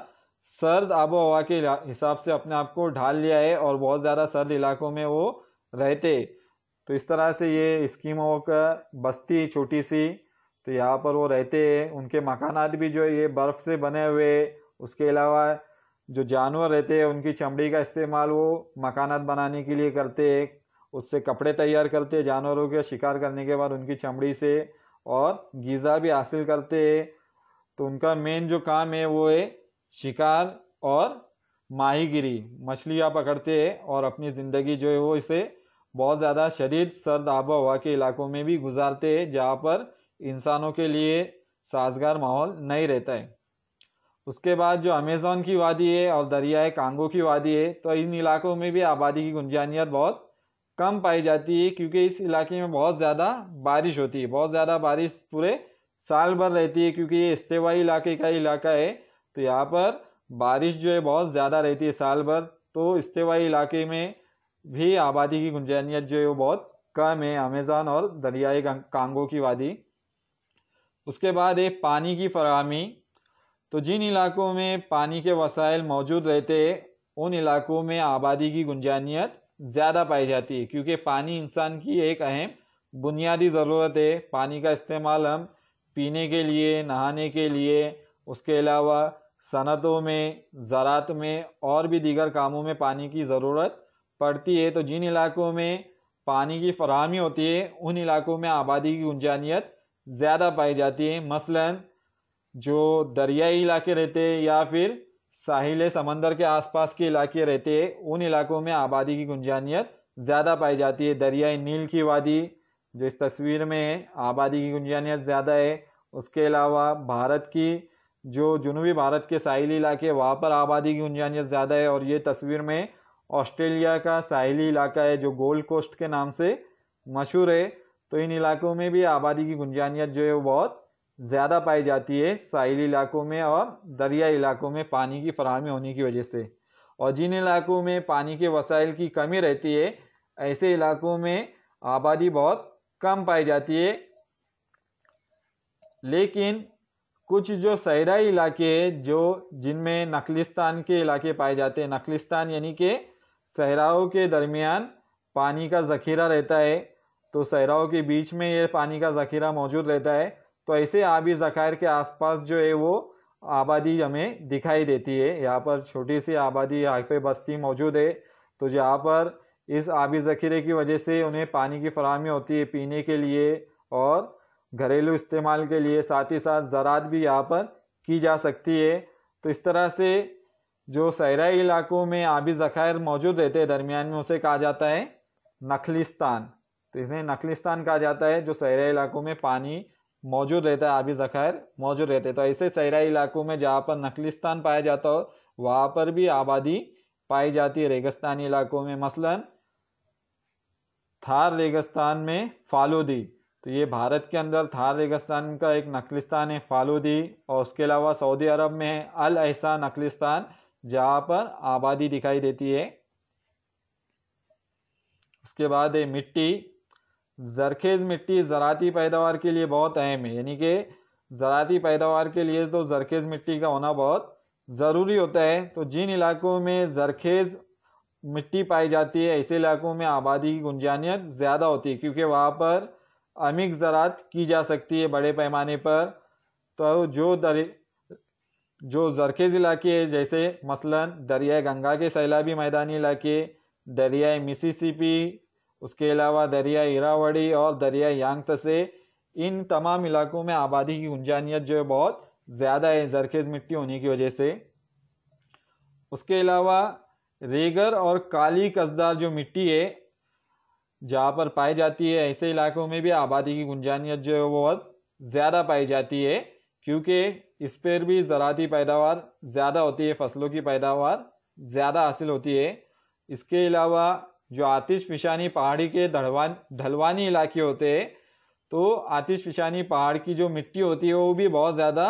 सर्द आबो हवा के हिसाब से अपने आप को ढाल लिया है और बहुत ज़्यादा सर्द इलाकों में वो रहते तो इस तरह से ये स्कीमों का बस्ती छोटी सी तो यहाँ पर वो रहते हैं उनके मकानात भी जो है ये बर्फ़ से बने हुए उसके अलावा जो जानवर रहते हैं उनकी चमड़ी का इस्तेमाल वो मकानात बनाने के लिए करते हैं उससे कपड़े तैयार करते हैं जानवरों के शिकार करने के बाद उनकी चमड़ी से और गीज़ा भी हासिल करते हैं तो उनका मेन जो काम है वो है शिकार और माहीगिरी मछलियाँ पकड़ते हैं और अपनी ज़िंदगी जो है वो इसे बहुत ज़्यादा शदीद सर्द आब हवा के इलाकों में भी गुजारते हैं जहाँ पर इंसानों के लिए साजगार माहौल नहीं रहता है उसके बाद जो अमेज़ोन की वादी है और दरियाए कांगो की वादी है तो इन इलाकों में भी आबादी की गुंजानियत बहुत कम पाई जाती है क्योंकि इस इलाके में बहुत ज़्यादा बारिश होती है बहुत ज़्यादा बारिश पूरे साल भर रहती है क्योंकि ये इस्तेवाई इलाके का इलाका है तो यहाँ पर बारिश जो है बहुत ज़्यादा रहती है साल भर तो इस्तेवाई इलाके में भी आबादी की गुंजानियत जो है वो बहुत कम है अमेज़ान और दरियाए कांगो की वादी उसके बाद एक पानी की फरहमी तो जिन इलाकों में पानी के वसाइल मौजूद रहते उन इलाकों में आबादी की गुंजानियत ज़्यादा पाई जाती है क्योंकि पानी इंसान की एक अहम बुनियादी ज़रूरत है पानी का इस्तेमाल हम पीने के लिए नहाने के लिए उसके अलावा सनतों में ज़रात में और भी दीगर कामों में पानी की ज़रूरत पड़ती है तो जिन इलाकों में पानी की फरहमी होती है उन इलाकों में आबादी की गुंजानियत ज़्यादा पाई जाती है मसलन जो दरियाई इलाके रहते हैं या फिर साहिल समंदर के आसपास के इलाके रहते हैं उन इलाकों में आबादी की गुंजानियत ज़्यादा पाई जाती है दरियाई नील की वादी जो इस तस्वीर में है आबादी की गुंजानियत ज़्यादा है उसके अलावा भारत की जो जुनूबी भारत के साहिली इलाके वहाँ पर आबादी की गुंजानियत ज़्यादा है और ये तस्वीर में ऑस्ट्रेलिया का साहिली इलाका है जो गोल्ड कोस्ट के नाम से मशहूर है तो इन इलाकों में भी आबादी की गुंजानियत जो है वो बहुत ज़्यादा पाई जाती है साहली इलाकों में और दरियाई इलाकों में पानी की फरहमी होने की वजह से और जिन इलाकों में पानी के वसाइल की कमी रहती है ऐसे इलाकों में आबादी बहुत कम पाई जाती है लेकिन कुछ जो सहराई इलाके जो जिनमें नखलिस्तान के इलाके पाए जाते हैं नखलिस्तान यानी कि सहराओं के दरमियान पानी का ज़खीरा रहता है तो सहराओं के बीच में ये पानी का ज़खीरा मौजूद रहता है तो ऐसे आबी ज़ख़ायर के आसपास जो है वो आबादी हमें दिखाई देती है यहाँ पर छोटी सी आबादी यहाँ पे बस्ती मौजूद है तो यहाँ पर इस आबी ज़ख़ीरे की वजह से उन्हें पानी की फरहमी होती है पीने के लिए और घरेलू इस्तेमाल के लिए साथ ही साथ ज़रात भी यहाँ पर की जा सकती है तो इस तरह से जो सहराई इलाकों में आबी ज़ख़ायर मौजूद रहते हैं दरमियान में उसे कहा जाता है नखलिस्तान तो इसे नखलिस्तान कहा जाता है जो सहरा इलाकों में पानी मौजूद रहता है आबी ज़खायर मौजूद रहते हैं तो ऐसे सहराई इलाकों में जहाँ पर नकलिस्तान पाया जाता हो वहाँ पर भी आबादी पाई जाती है रेगिस्तानी इलाकों में मसलन थार रेगिस्तान में फालूदी तो ये भारत के अंदर थार रेगिस्तान का एक नखलिस्तान है फालूदी और उसके अलावा सऊदी अरब में है अल ऐसा नखलिस्तान जहाँ पर आबादी दिखाई देती है उसके बाद है मिट्टी जरखेज़ मिट्टी ज़राती पैदावार के लिए बहुत अहम है यानी कि ज़राती पैदावार के लिए तो जरखेज़ मिट्टी का होना बहुत ज़रूरी होता है तो जिन इलाकों में जरखेज़ मिट्टी पाई जाती है ऐसे इलाकों में आबादी की गुंजानियत ज़्यादा होती है क्योंकि वहाँ पर अमिक ज़रात की जा सकती है बड़े पैमाने पर तो जो दर जो जरखेज़ इलाके है जैसे मसलन दरियाए गंगा के सैलाबी मैदानी इलाके दरियाए मिसिसिपी उसके अलावा दरिया इरावड़ी और दरिया यांग से इन तमाम इलाकों में आबादी की गुंजानियत जो है बहुत ज़्यादा है जरखेज़ मिट्टी होने की वजह से उसके अलावा रेगर और काली कसदार जो मिट्टी है जहाँ पर पाई जाती है ऐसे इलाकों में भी आबादी की गुंजानियत जो है बहुत ज़्यादा पाई जाती है क्योंकि इस पर भी ज़राती पैदावार ज़्यादा होती है फसलों की पैदावार ज़्यादा हासिल होती है इसके अलावा जो आतिश फिशानी पहाड़ी के धड़वान ढलवानी इलाके होते हैं तो आतिश फिशानी पहाड़ की जो मिट्टी होती है वो भी बहुत ज़्यादा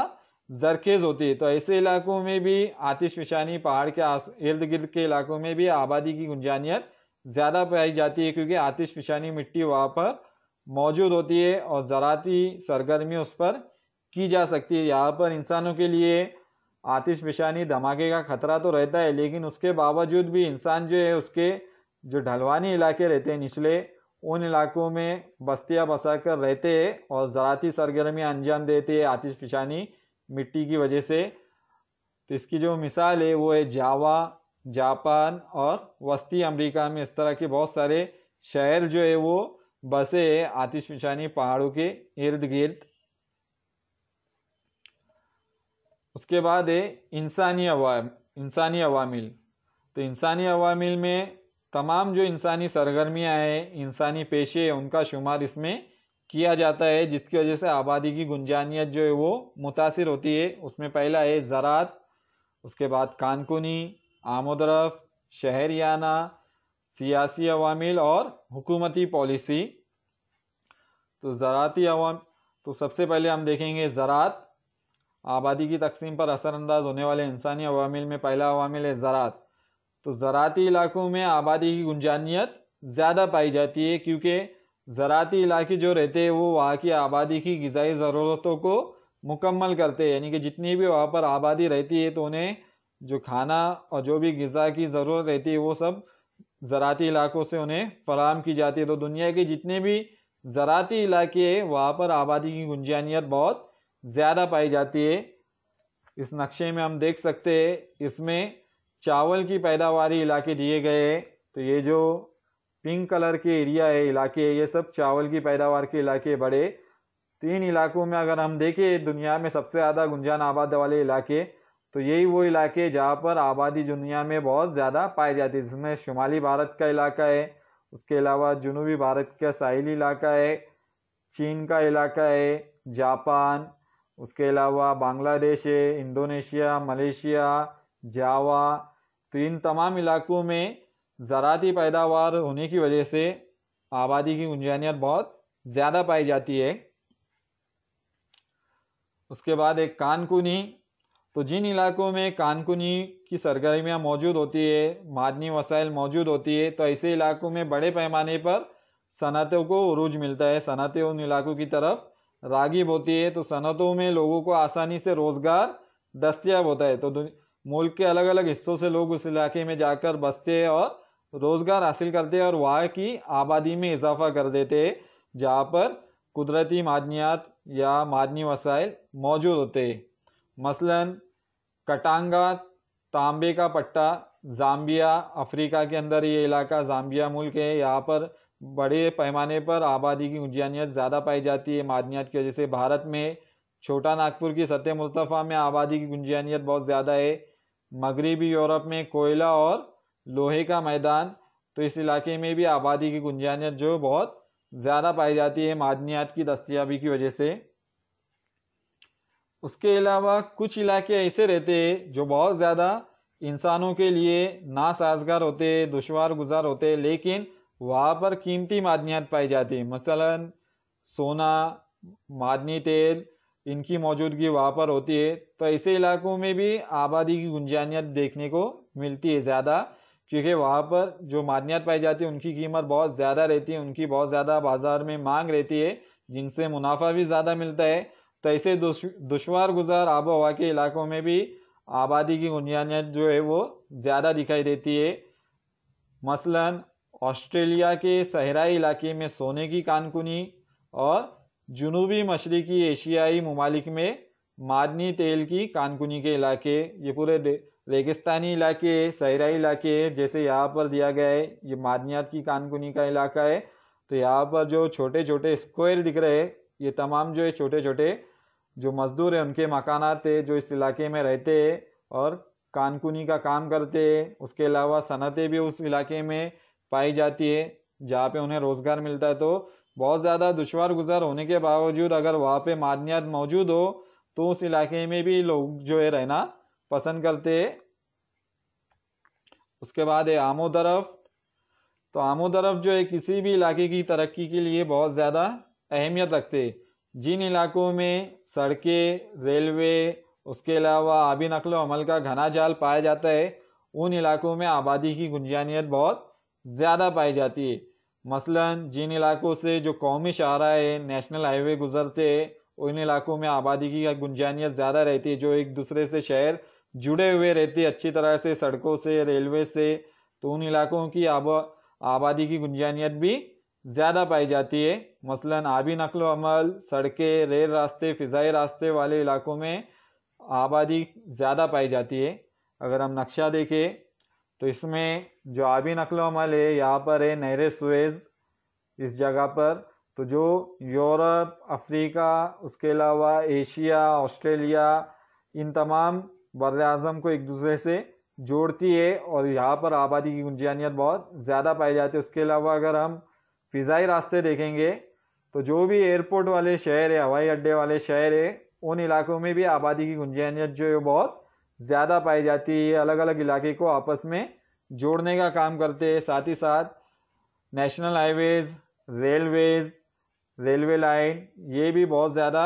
जरखेज होती है तो ऐसे इलाकों में भी आतिश फिशानी पहाड़ के इर्द गिर्द के इलाकों में भी आबादी की गुंजानियत ज़्यादा पाई जाती है क्योंकि आतिश फिशानी मिट्टी वहाँ पर मौजूद होती है और ज़राती सरगर्मी उस पर की जा सकती है यहाँ पर इंसानों के लिए आतिश फिशानी धमाके का खतरा तो रहता है लेकिन उसके बावजूद भी इंसान जो है उसके जो ढलवानी इलाके रहते हैं निचले उन इलाकों में बस्तियाँ बसा कर रहते हैं और ज़राती सरगर्मियाँ अंजाम देते हैं आतिश फिशानी मिट्टी की वजह से तो इसकी जो मिसाल है वो है जावा जापान और वस्ती अमेरिका में इस तरह के बहुत सारे शहर जो है वो बसे है आतिश फिशानी पहाड़ों के इर्द गिर्द उसके बाद है इंसानी अवा इंसानी अवामिल तो इंसानी अवामिल में तमाम जो इंसानी सरगर्मियाँ हैं इंसानी पेशे हैं उनका शुमार इसमें किया जाता है जिसकी वजह से आबादी की गुंजानियत जो है वो मुतासर होती है उसमें पहला है ज़रात उसके बाद कानकुनी आमोदरफ शहरियाना सियासी अवामिल और हुकूमती पॉलिसी तो ज़राती अवाम तो सबसे पहले हम देखेंगे ज़रात आबादी की तकसीम पर असरानंदाज होने वाले इंसानी अवामिल में पहला अवामिल है ज़रात तो ज़राती इलाकों में आबादी की गुंजानियत ज़्यादा पाई जाती है क्योंकि ज़राती इलाके जो रहते हैं वो वहाँ की आबादी की गज़ाई ज़रूरतों को मुकम्मल करते हैं यानी कि जितनी भी वहाँ पर आबादी रहती है तो उन्हें जो खाना और जो भी गज़ा की ज़रूरत रहती है वो सब ज़राती इलाकों से उन्हें फराहम की जाती है तो दुनिया के जितने भी ज़राती इलाके हैं वहाँ पर आबादी की गुंजानियत बहुत ज़्यादा पाई जाती है इस नक्शे में हम देख सकते हैं इसमें चावल की पैदावारी इलाके दिए गए हैं तो ये जो पिंक कलर के एरिया है इलाके ये सब चावल की पैदावार के इलाके बड़े तो इन इलाकों में अगर हम देखें दुनिया में सबसे ज़्यादा गुंजान आबाद वाले इलाके तो यही वो इलाके जहाँ पर आबादी दुनिया में बहुत ज़्यादा पाई जाती है जिसमें शुमाली भारत का इलाका है उसके अलावा जुनूबी भारत का साहली इलाका है चीन का इलाका है जापान उसके अलावा बांग्लादेश है इंडोनेशिया मलेशिया जावा तो इन तमाम इलाकों में ज़राती पैदावार होने की वजह से आबादी की गुंजानियत बहुत ज़्यादा पाई जाती है उसके बाद एक कानकुनी तो जिन इलाकों में कानकुनी की सरगर्मियाँ मौजूद होती है मादनी वसाइल मौजूद होती है तो ऐसे इलाकों में बड़े पैमाने पर सनतों को उरूज मिलता है सनतें उन इलाकों की तरफ रागिब होती है तो सनतों में लोगों को आसानी से रोज़गार दस्तियाब होता है तो मुल्क के अलग अलग हिस्सों से लोग उस इलाके में जाकर बसते और रोज़गार हासिल करते और वहाँ की आबादी में इजाफा कर देते जहाँ पर कुदरती मादनियात या मादनी वसाइल मौजूद होते मसलन कटांगा तांबे का पट्टा जाम्बिया अफ्रीका के अंदर ये इलाका जाम्बिया मुल्क है यहाँ पर बड़े पैमाने पर आबादी की गुंजानियत ज़्यादा पाई जाती है मादनियात की वजह से भारत में छोटा नागपुर की सतह मुल्तफ़ा में आबादी की गुंजानियत बहुत ज़्यादा है मगरबी यूरोप में कोयला और लोहे का मैदान तो इस इलाके में भी आबादी की गुंजानियत जो बहुत ज़्यादा पाई जाती है मादनियात की दस्तियाबी की वजह से उसके अलावा कुछ इलाके ऐसे रहते हैं जो बहुत ज़्यादा इंसानों के लिए नासाजगार होते दुशवार गुजार होते लेकिन वहाँ पर कीमती मादनियात पाई जाती है मसलन सोना मादनी तेल इनकी मौजूदगी वहाँ पर होती है तो ऐसे इलाकों में भी आबादी की गुंजानियत देखने को मिलती है ज़्यादा क्योंकि वहाँ पर जो मादनियात पाई जाती है उनकी कीमत बहुत ज़्यादा रहती है उनकी बहुत ज़्यादा बाज़ार में मांग रहती है जिनसे मुनाफा भी ज़्यादा मिलता है तो ऐसे दुशवार गुजार आबो हवा के इलाकों में भी आबादी की गुंजानियत जो है वो ज़्यादा दिखाई देती है मसलन ऑस्ट्रेलिया के सहराई इलाके में सोने की कानकुनी और जनूबी मशरकी एशियाई ममालिक में मादनी तेल की कानकुनी के इलाके ये पूरे रेगिस्तानी इलाके सहराई इलाके जैसे यहाँ पर दिया गया है ये मादनियात की कानकुनी का इलाका है तो यहाँ पर जो छोटे छोटे स्क्वायर दिख रहे हैं ये तमाम जो है छोटे छोटे जो मज़दूर हैं उनके मकाना है जो इस इलाके में रहते हैं और कानकुनी का काम करते हैं उसके अलावा सनतें भी उस इलाके में पाई जाती है जहाँ पे उन्हें रोज़गार मिलता है तो बहुत ज़्यादा दुशवार गुजार होने के बावजूद अगर वहाँ पे मादनियात मौजूद हो तो उस इलाके में भी लोग जो है रहना पसंद करते उसके बाद है आमो तरफ तो आमो तरफ जो है किसी भी इलाके की तरक्की के लिए बहुत ज़्यादा अहमियत रखते जिन इलाकों में सड़कें रेलवे उसके अलावा आबी नकल अमल का घना जाल पाया जाता है उन इलाकों में आबादी की गुंजानियत बहुत ज़्यादा पाई जाती है मसलन जिन इलाकों से जो कौमी शाहरा है नेशनल हाईवे गुजरते उन इलाकों में आबादी की गुंजानियत ज़्यादा रहती है जो एक दूसरे से शहर जुड़े हुए रहते हैं अच्छी तरह से सड़कों से रेलवे से तो उन इलाकों की आब आबादी की गुंजानियत भी ज़्यादा पाई जाती है मसलन आबी नकलो अमल सड़कें रेल रास्ते फ़िज़ाई रास्ते वाले इलाकों में आबादी ज़्यादा पाई जाती है अगर हम नक्शा देखें तो इसमें जो आबी नकल अमल है यहाँ पर है नहर सुज इस जगह पर तो जो यूरोप अफ्रीका उसके अलावा एशिया ऑस्ट्रेलिया इन तमाम बर अजम को एक दूसरे से जोड़ती है और यहाँ पर आबादी की गुंजानियत बहुत ज़्यादा पाई जाती है उसके अलावा अगर हम फ़िज़ाई रास्ते देखेंगे तो जो भी एयरपोर्ट वाले शहर है हवाई अड्डे वाले शहर है उन इलाकों में भी आबादी की गुंजानियत जो है बहुत ज़्यादा पाई जाती है अलग अलग इलाके को आपस में जोड़ने का काम करते हैं साथ ही साथ national highways railways railway line ये भी बहुत ज़्यादा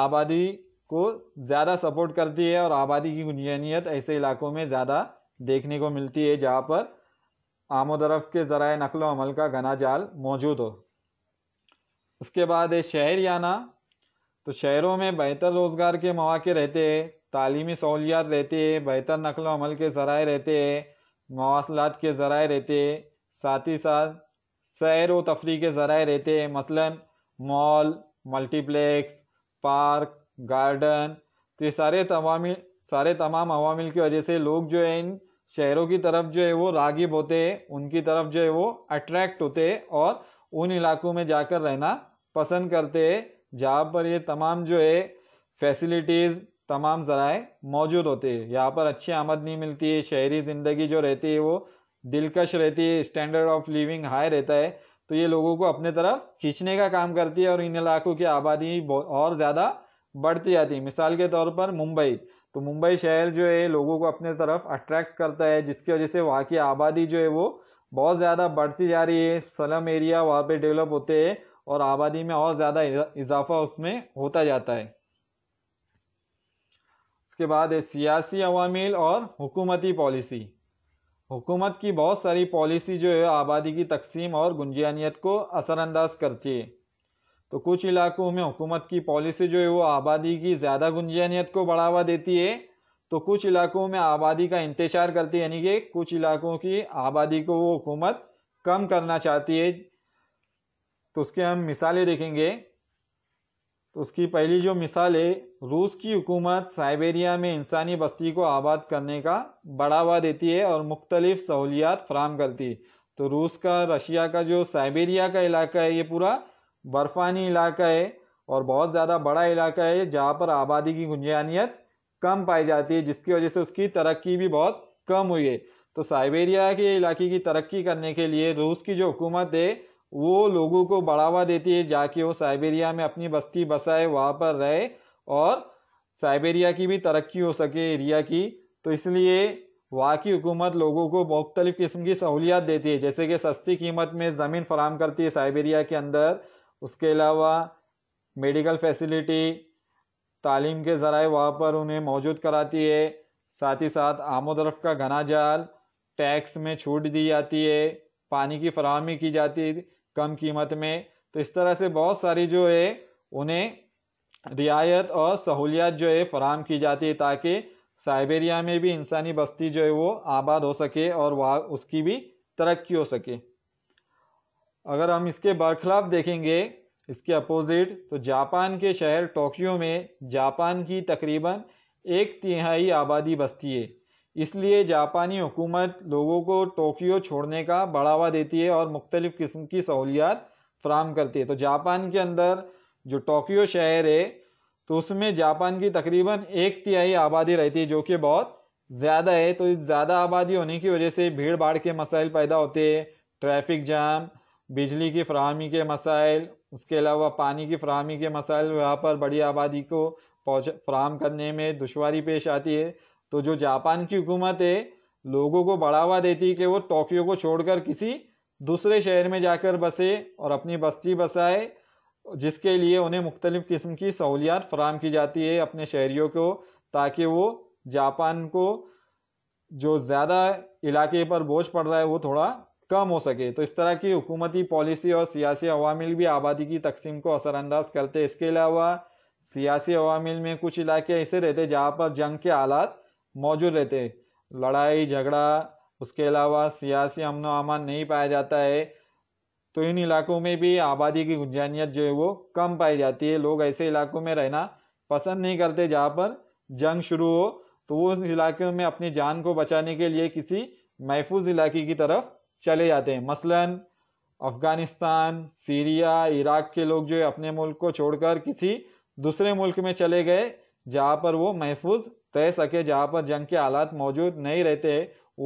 आबादी को ज़्यादा सपोर्ट करती है और आबादी की गुंजनीत ऐसे इलाकों में ज़्यादा देखने को मिलती है जहाँ पर आमोदरफ के ज़रा नकलो अमल का घना जाल मौजूद हो उसके बाद है शहर याना तो शहरों में बेहतर रोज़गार के मौाक़े रहते हैं तालीमी सहूलियात रहती है बेहतर नकल अमल के ज़राए रहते हैं मवासलात के ज़राए रहते हैं साथ ही साथ सैर व तफरी के ज़राए रहते हैं मसलन मॉल मल्टीप्लेक्स पार्क गार्डन तो ये सारे तमामी सारे तमाम अवामिल की वजह से लोग जो है इन शहरों की तरफ जो है वो रागिब होते हैं उनकी तरफ जो है वो अट्रैक्ट होते हैं और उन इलाकों में जाकर रहना पसंद करते हैं जहाँ पर ये तमाम जो है फैसिलिटीज़ तमाम ज़राए मौजूद होते हैं यहाँ पर अच्छी आमदनी मिलती है शहरी ज़िंदगी जो रहती है वो दिलकश रहती है स्टैंडर्ड ऑफ लिविंग हाई रहता है तो ये लोगों को अपने तरफ खींचने का काम करती है और इन इलाकों की आबादी और ज़्यादा बढ़ती जाती है मिसाल के तौर पर मुंबई तो मुंबई शहर जो है लोगों को अपने तरफ अट्रैक्ट करता है जिसकी वजह से वहाँ की आबादी जो है वो बहुत ज़्यादा बढ़ती जा रही है सलम एरिया वहाँ पर डेवलप होते हैं और आबादी में और ज़्यादा इजाफा उसमें होता जाता है उसके बाद है सियासी अवामिल और हुकूमती पॉलिसी हुकूमत की बहुत सारी पॉलिसी जो है आबादी की तकसीम और गुंजानियत को असरअंदाज करती है तो कुछ इलाकों में हुकूमत की पॉलिसी जो है वो आबादी की ज़्यादा गुंजानियत को बढ़ावा देती है तो कुछ इलाकों में आबादी का इंतजार करती है यानी कि कुछ इलाकों की आबादी को वो हुकूमत कम करना चाहती है तो उसके हम मिसालें देखेंगे तो उसकी पहली जो मिसाल है रूस की हुकूमत साइबेरिया में इंसानी बस्ती को आबाद करने का बढ़ावा देती है और मुख्तलिफ सहूलियात फ्राहम करती है तो रूस का रशिया का जो साइबेरिया का इलाका है ये पूरा बर्फानी इलाका है और बहुत ज़्यादा बड़ा इलाका है जहाँ पर आबादी की गुंजानियत कम पाई जाती है जिसकी वजह से उसकी तरक्की भी बहुत कम हुई है तो साइबेरिया के इलाके की तरक्की करने के लिए रूस की जो हुकूमत है वो लोगों को बढ़ावा देती है जाके वो साइबेरिया में अपनी बस्ती बसाए वहाँ पर रहे और साइबेरिया की भी तरक्की हो सके एरिया की तो इसलिए वहाँ की हुकूमत लोगों को मुख्तलिफ़ किस्म की सहूलियात देती है जैसे कि सस्ती कीमत में ज़मीन फराम करती है साइबेरिया के अंदर उसके अलावा मेडिकल फैसिलिटी तालीम के ज़रा वहाँ पर उन्हें मौजूद कराती है साथ ही साथ आमोदरफ का घना जाल टैक्स में छूट दी जाती है पानी की फरहमी की जाती है कम कीमत में तो इस तरह से बहुत सारी जो है उन्हें रियायत और सहूलियात जो है फराम की जाती है ताकि साइबेरिया में भी इंसानी बस्ती जो है वो आबाद हो सके और वहाँ उसकी भी तरक्की हो सके अगर हम इसके बरखिलाफ देखेंगे इसके अपोजिट तो जापान के शहर टोक्यो में जापान की तकरीबन एक तिहाई आबादी बस्ती है इसलिए जापानी हुकूमत लोगों को टोक्यो छोड़ने का बढ़ावा देती है और मुख्तलिफ़ किस्म की सहूलियात फ्राहम करती है तो जापान के अंदर जो टोक्यो शहर है तो उसमें जापान की तकरीबन एक तिहाई आबादी रहती है जो कि बहुत ज़्यादा है तो इस ज़्यादा आबादी होने की वजह से भीड़ भाड़ के मसाइल पैदा होते हैं ट्रैफिक जाम बिजली की फ्राहमी के मसाइल उसके अलावा पानी की फ्राहमी के मसाइल वहाँ पर बड़ी आबादी को पहुँच फ्राहम करने में दुशारी पेश आती है तो जो जापान की हुकूमत है लोगों को बढ़ावा देती कि वो टोक्यो को छोड़कर किसी दूसरे शहर में जाकर बसे और अपनी बस्ती बसाए जिसके लिए उन्हें मुख्तलिफ़ किस्म की सहूलियात फराम की जाती है अपने शहरीों को ताकि वो जापान को जो ज़्यादा इलाके पर बोझ पड़ रहा है वो थोड़ा कम हो सके तो इस तरह की हुकूमती पॉलिसी और सियासी अवामिल भी आबादी की तकसीम को असरानंदाज करते इसके अलावा सियासी अवामिल में कुछ इलाके ऐसे रहते जहाँ पर जंग के आलात मौजूद रहते हैं लड़ाई झगड़ा उसके अलावा सियासी अमन अमान नहीं पाया जाता है तो इन इलाकों में भी आबादी की गुंजानियत जो है वो कम पाई जाती है लोग ऐसे इलाकों में रहना पसंद नहीं करते जहाँ पर जंग शुरू हो तो वो उस इलाके में अपनी जान को बचाने के लिए किसी महफूज इलाके की तरफ चले जाते हैं मसलन अफगानिस्तान सीरिया इराक के लोग जो है अपने मुल्क को छोड़कर किसी दूसरे मुल्क में चले गए जहाँ पर वो महफूज तय सके जहाँ पर जंग के हालात मौजूद नहीं रहते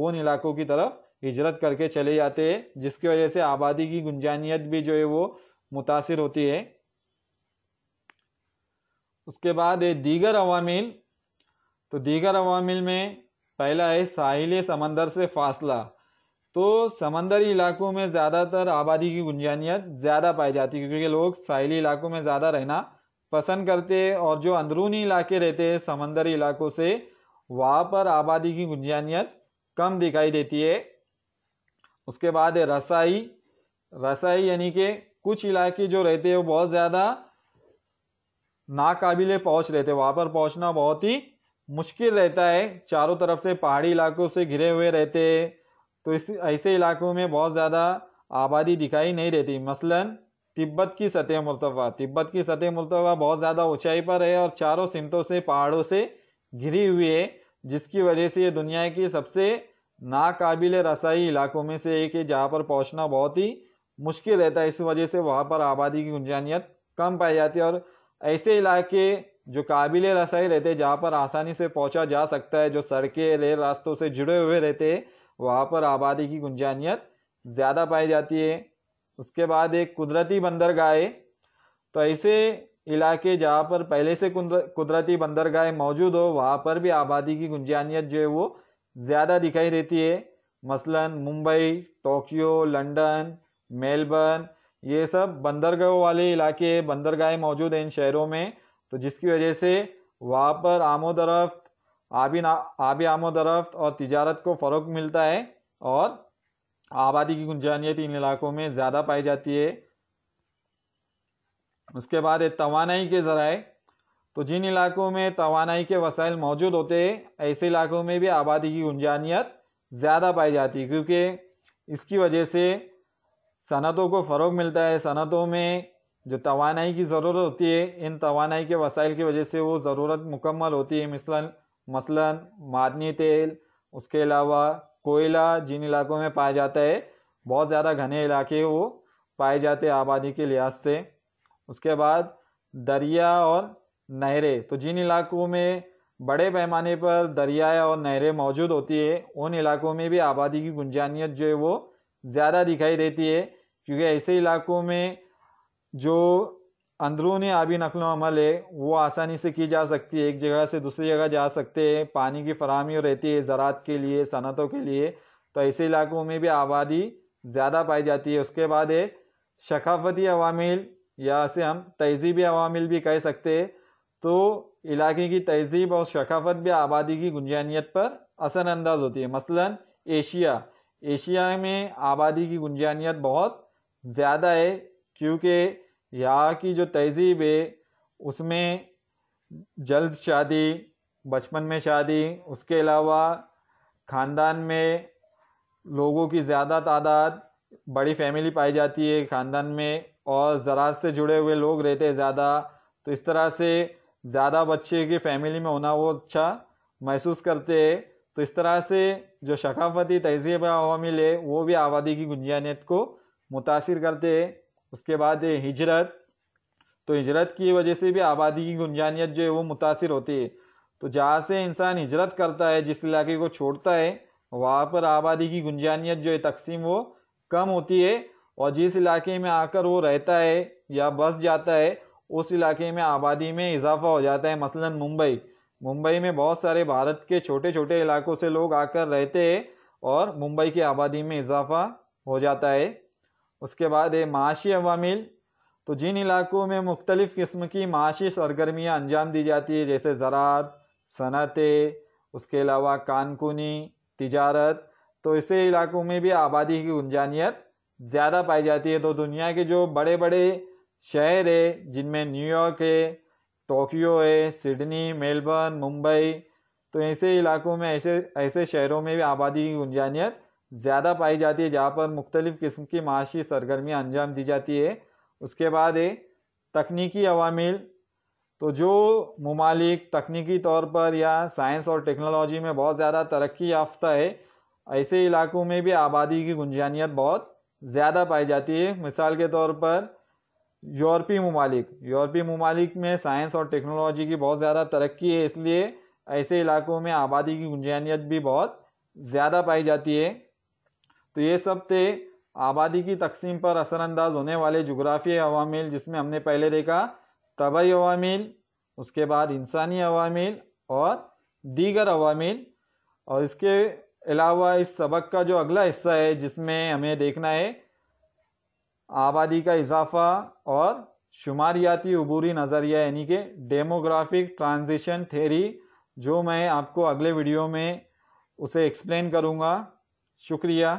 उन इलाकों की तरफ हिजरत करके चले जाते हैं जिसकी वजह से आबादी की गुंजानियत भी जो है वो मुतासर होती है उसके बाद है दीगर अवामिल तो दीगर अवामिल में पहला है साहिल समंदर से फासला तो समंदरी इलाकों में ज़्यादातर आबादी की गुंजानियत ज़्यादा पाई जाती है क्योंकि लोग साहिली इलाकों में ज़्यादा रहना पसंद करते और जो अंदरूनी इलाके रहते हैं समंदरी इलाकों से वहाँ पर आबादी की गुंजानियत कम दिखाई देती है उसके बाद है रसाई रसाई यानी कि कुछ इलाके जो रहते हैं वो बहुत ज़्यादा नाकाबिल पहुँच रहते हैं वहाँ पर पहुँचना बहुत ही मुश्किल रहता है चारों तरफ से पहाड़ी इलाकों से घिरे हुए रहते हैं तो इस ऐसे इलाकों में बहुत ज़्यादा आबादी दिखाई नहीं देती मसलन तिब्बत की सतह मुलतवा तिब्बत की सतह मुलतवा बहुत ज़्यादा ऊंचाई पर है और चारों सिमतों से पहाड़ों से घिरी हुई है जिसकी वजह से ये दुनिया की सबसे नाकाबिल रसाई इलाकों में से एक है जहाँ पर पहुँचना बहुत ही मुश्किल रहता है इस वजह से वहाँ पर आबादी की गुंजानियत कम पाई जाती है और ऐसे इलाके जो काबिल रसाई रहते हैं जहाँ पर आसानी से पहुँचा जा सकता है जो सड़कें रेल रास्तों से जुड़े हुए रहते हैं वहाँ पर आबादी की गुंजानियत ज़्यादा पाई जाती है उसके बाद एक कुदरती बंदरगाह तो ऐसे इलाके जहाँ पर पहले से कुदरती बंदरगाह मौजूद हो वहाँ पर भी आबादी की गुंजानियत जो है वो ज़्यादा दिखाई देती है मसलन मुंबई टोक्यो लंदन मेलबर्न ये सब बंदरगाहों वाले इलाके बंदरगाहें मौजूद हैं इन शहरों में तो जिसकी वजह से वहाँ पर आमो दरफ्त आबी ना आबी आमो दरफ्त और तजारत को फ़र्क़ मिलता है और आबादी की गुंजानियत इन इलाकों में ज़्यादा पाई जाती है उसके बाद है तोानाई के ज़राए तो जिन इलाकों में तोानाई के वसाइल मौजूद होते हैं ऐसे इलाकों में भी आबादी की गुंजानियत ज़्यादा पाई जाती है क्योंकि इसकी वजह से सनतों को फ़रोग मिलता है सनतों में जो तोानाई की ज़रूरत होती है इन तोानाई के वसाइल की वजह से वो ज़रूरत मुकम्मल होती है मिसलन मसलन मादनी तेल उसके अलावा कोयला जिन इलाकों में पाया जाता है बहुत ज़्यादा घने इलाके वो पाए जाते आबादी के लिहाज से उसके बाद दरिया और नहरें तो जिन इलाकों में बड़े पैमाने पर दरिया और नहरें मौजूद होती है उन इलाकों में भी आबादी की गुंजानियत जो है वो ज़्यादा दिखाई देती है क्योंकि ऐसे इलाकों में जो अंदरूनी आबी नकल अमल है वो आसानी से की जा सकती है एक जगह से दूसरी जगह जा सकते हैं पानी की फरहमी रहती है ज़रात के लिए सनतों के लिए तो ऐसे इलाकों में भी आबादी ज़्यादा पाई जाती है उसके बाद है शकाफती अवामिल या से हम तहजीबी अवामिल भी कह सकते हैं तो इलाके की तहजीब और शकाफत भी आबादी की गुंजानियत पर असरानंदाज होती है मसला एशिया एशिया में आबादी की गुंजानियत बहुत ज़्यादा है क्योंकि यहाँ की जो तहजीब है उसमें जल्द शादी बचपन में शादी उसके अलावा ख़ानदान में लोगों की ज़्यादा तादाद बड़ी फैमिली पाई जाती है ख़ानदान में और ज़रात से जुड़े हुए लोग रहते हैं ज़्यादा तो इस तरह से ज़्यादा बच्चे की फैमिली में होना वो अच्छा महसूस करते हैं तो इस तरह से जो सकाफ़ती तहजीब अवामिल है वो भी आबादी की गुंजानियत को मुतासर करते हैं उसके बाद हिजरत तो हिजरत की वजह से भी आबादी की गुंजानियत जो है वो मुतासर होती है तो जहाँ से इंसान हिजरत करता है जिस इलाके को छोड़ता है वहाँ पर आबादी की गुंजानियत जो है तकसीम वो कम होती है और जिस इलाके में आकर वो रहता है या बस जाता है उस इलाके में आबादी में इजाफा हो जाता है मसलन मुंबई मुंबई में बहुत सारे भारत के छोटे छोटे इलाकों से लोग आकर रहते हैं और मुंबई की आबादी में इजाफा हो जाता है उसके बाद है माशी अवामिल तो जिन इलाकों में मुख्तलिफ़ किस्म की माशी सरगर्मियाँ अंजाम दी जाती है जैसे ज़रात सनतें उसके अलावा कानकुनी तजारत तो ऐसे इलाकों में भी आबादी की गुंजानियत ज़्यादा पाई जाती है तो दुनिया के जो बड़े बड़े शहर है जिनमें न्यूयॉर्क है टोक्यो है सिडनी मेलबर्न मुंबई तो ऐसे इलाकों में ऐसे ऐसे शहरों में भी आबादी की गुंजानियत ज़्यादा पाई जाती है जहाँ पर मुख्तलिफ़ किस्म की माशी सरगर्मियाँ अंजाम दी जाती है उसके बाद है तकनीकी अवामिल तो जो ममालिक तकनीकी तौर पर या साइंस और टेक्नोलॉजी में बहुत ज़्यादा तरक्की याफ्ता है ऐसे इलाकों में भी आबादी की गुंजानियत बहुत ज़्यादा पाई जाती है मिसाल के तौर पर यूरोपीय ममालिक यूरोपी ममालिक में साइंस और टेक्नोलॉजी की बहुत ज़्यादा तरक्की है इसलिए ऐसे इलाकों में आबादी की गुंजानियत भी बहुत ज़्यादा पाई जाती है तो ये सब थे आबादी की तकसीम पर असरानंदाज होने वाले जुग्राफी अवामिल जिसमें हमने पहले देखा तबई अवामिल उसके बाद इंसानी अवामिल और दीगर अवामिल और इसके अलावा इस सबक का जो अगला हिस्सा है जिसमें हमें देखना है आबादी का इजाफा और शुमारियाती अबूरी नज़रिया यानी कि डेमोग्राफिक ट्रांजिशन थेरी जो मैं आपको अगले वीडियो में उसे एक्सप्लेन करूँगा शुक्रिया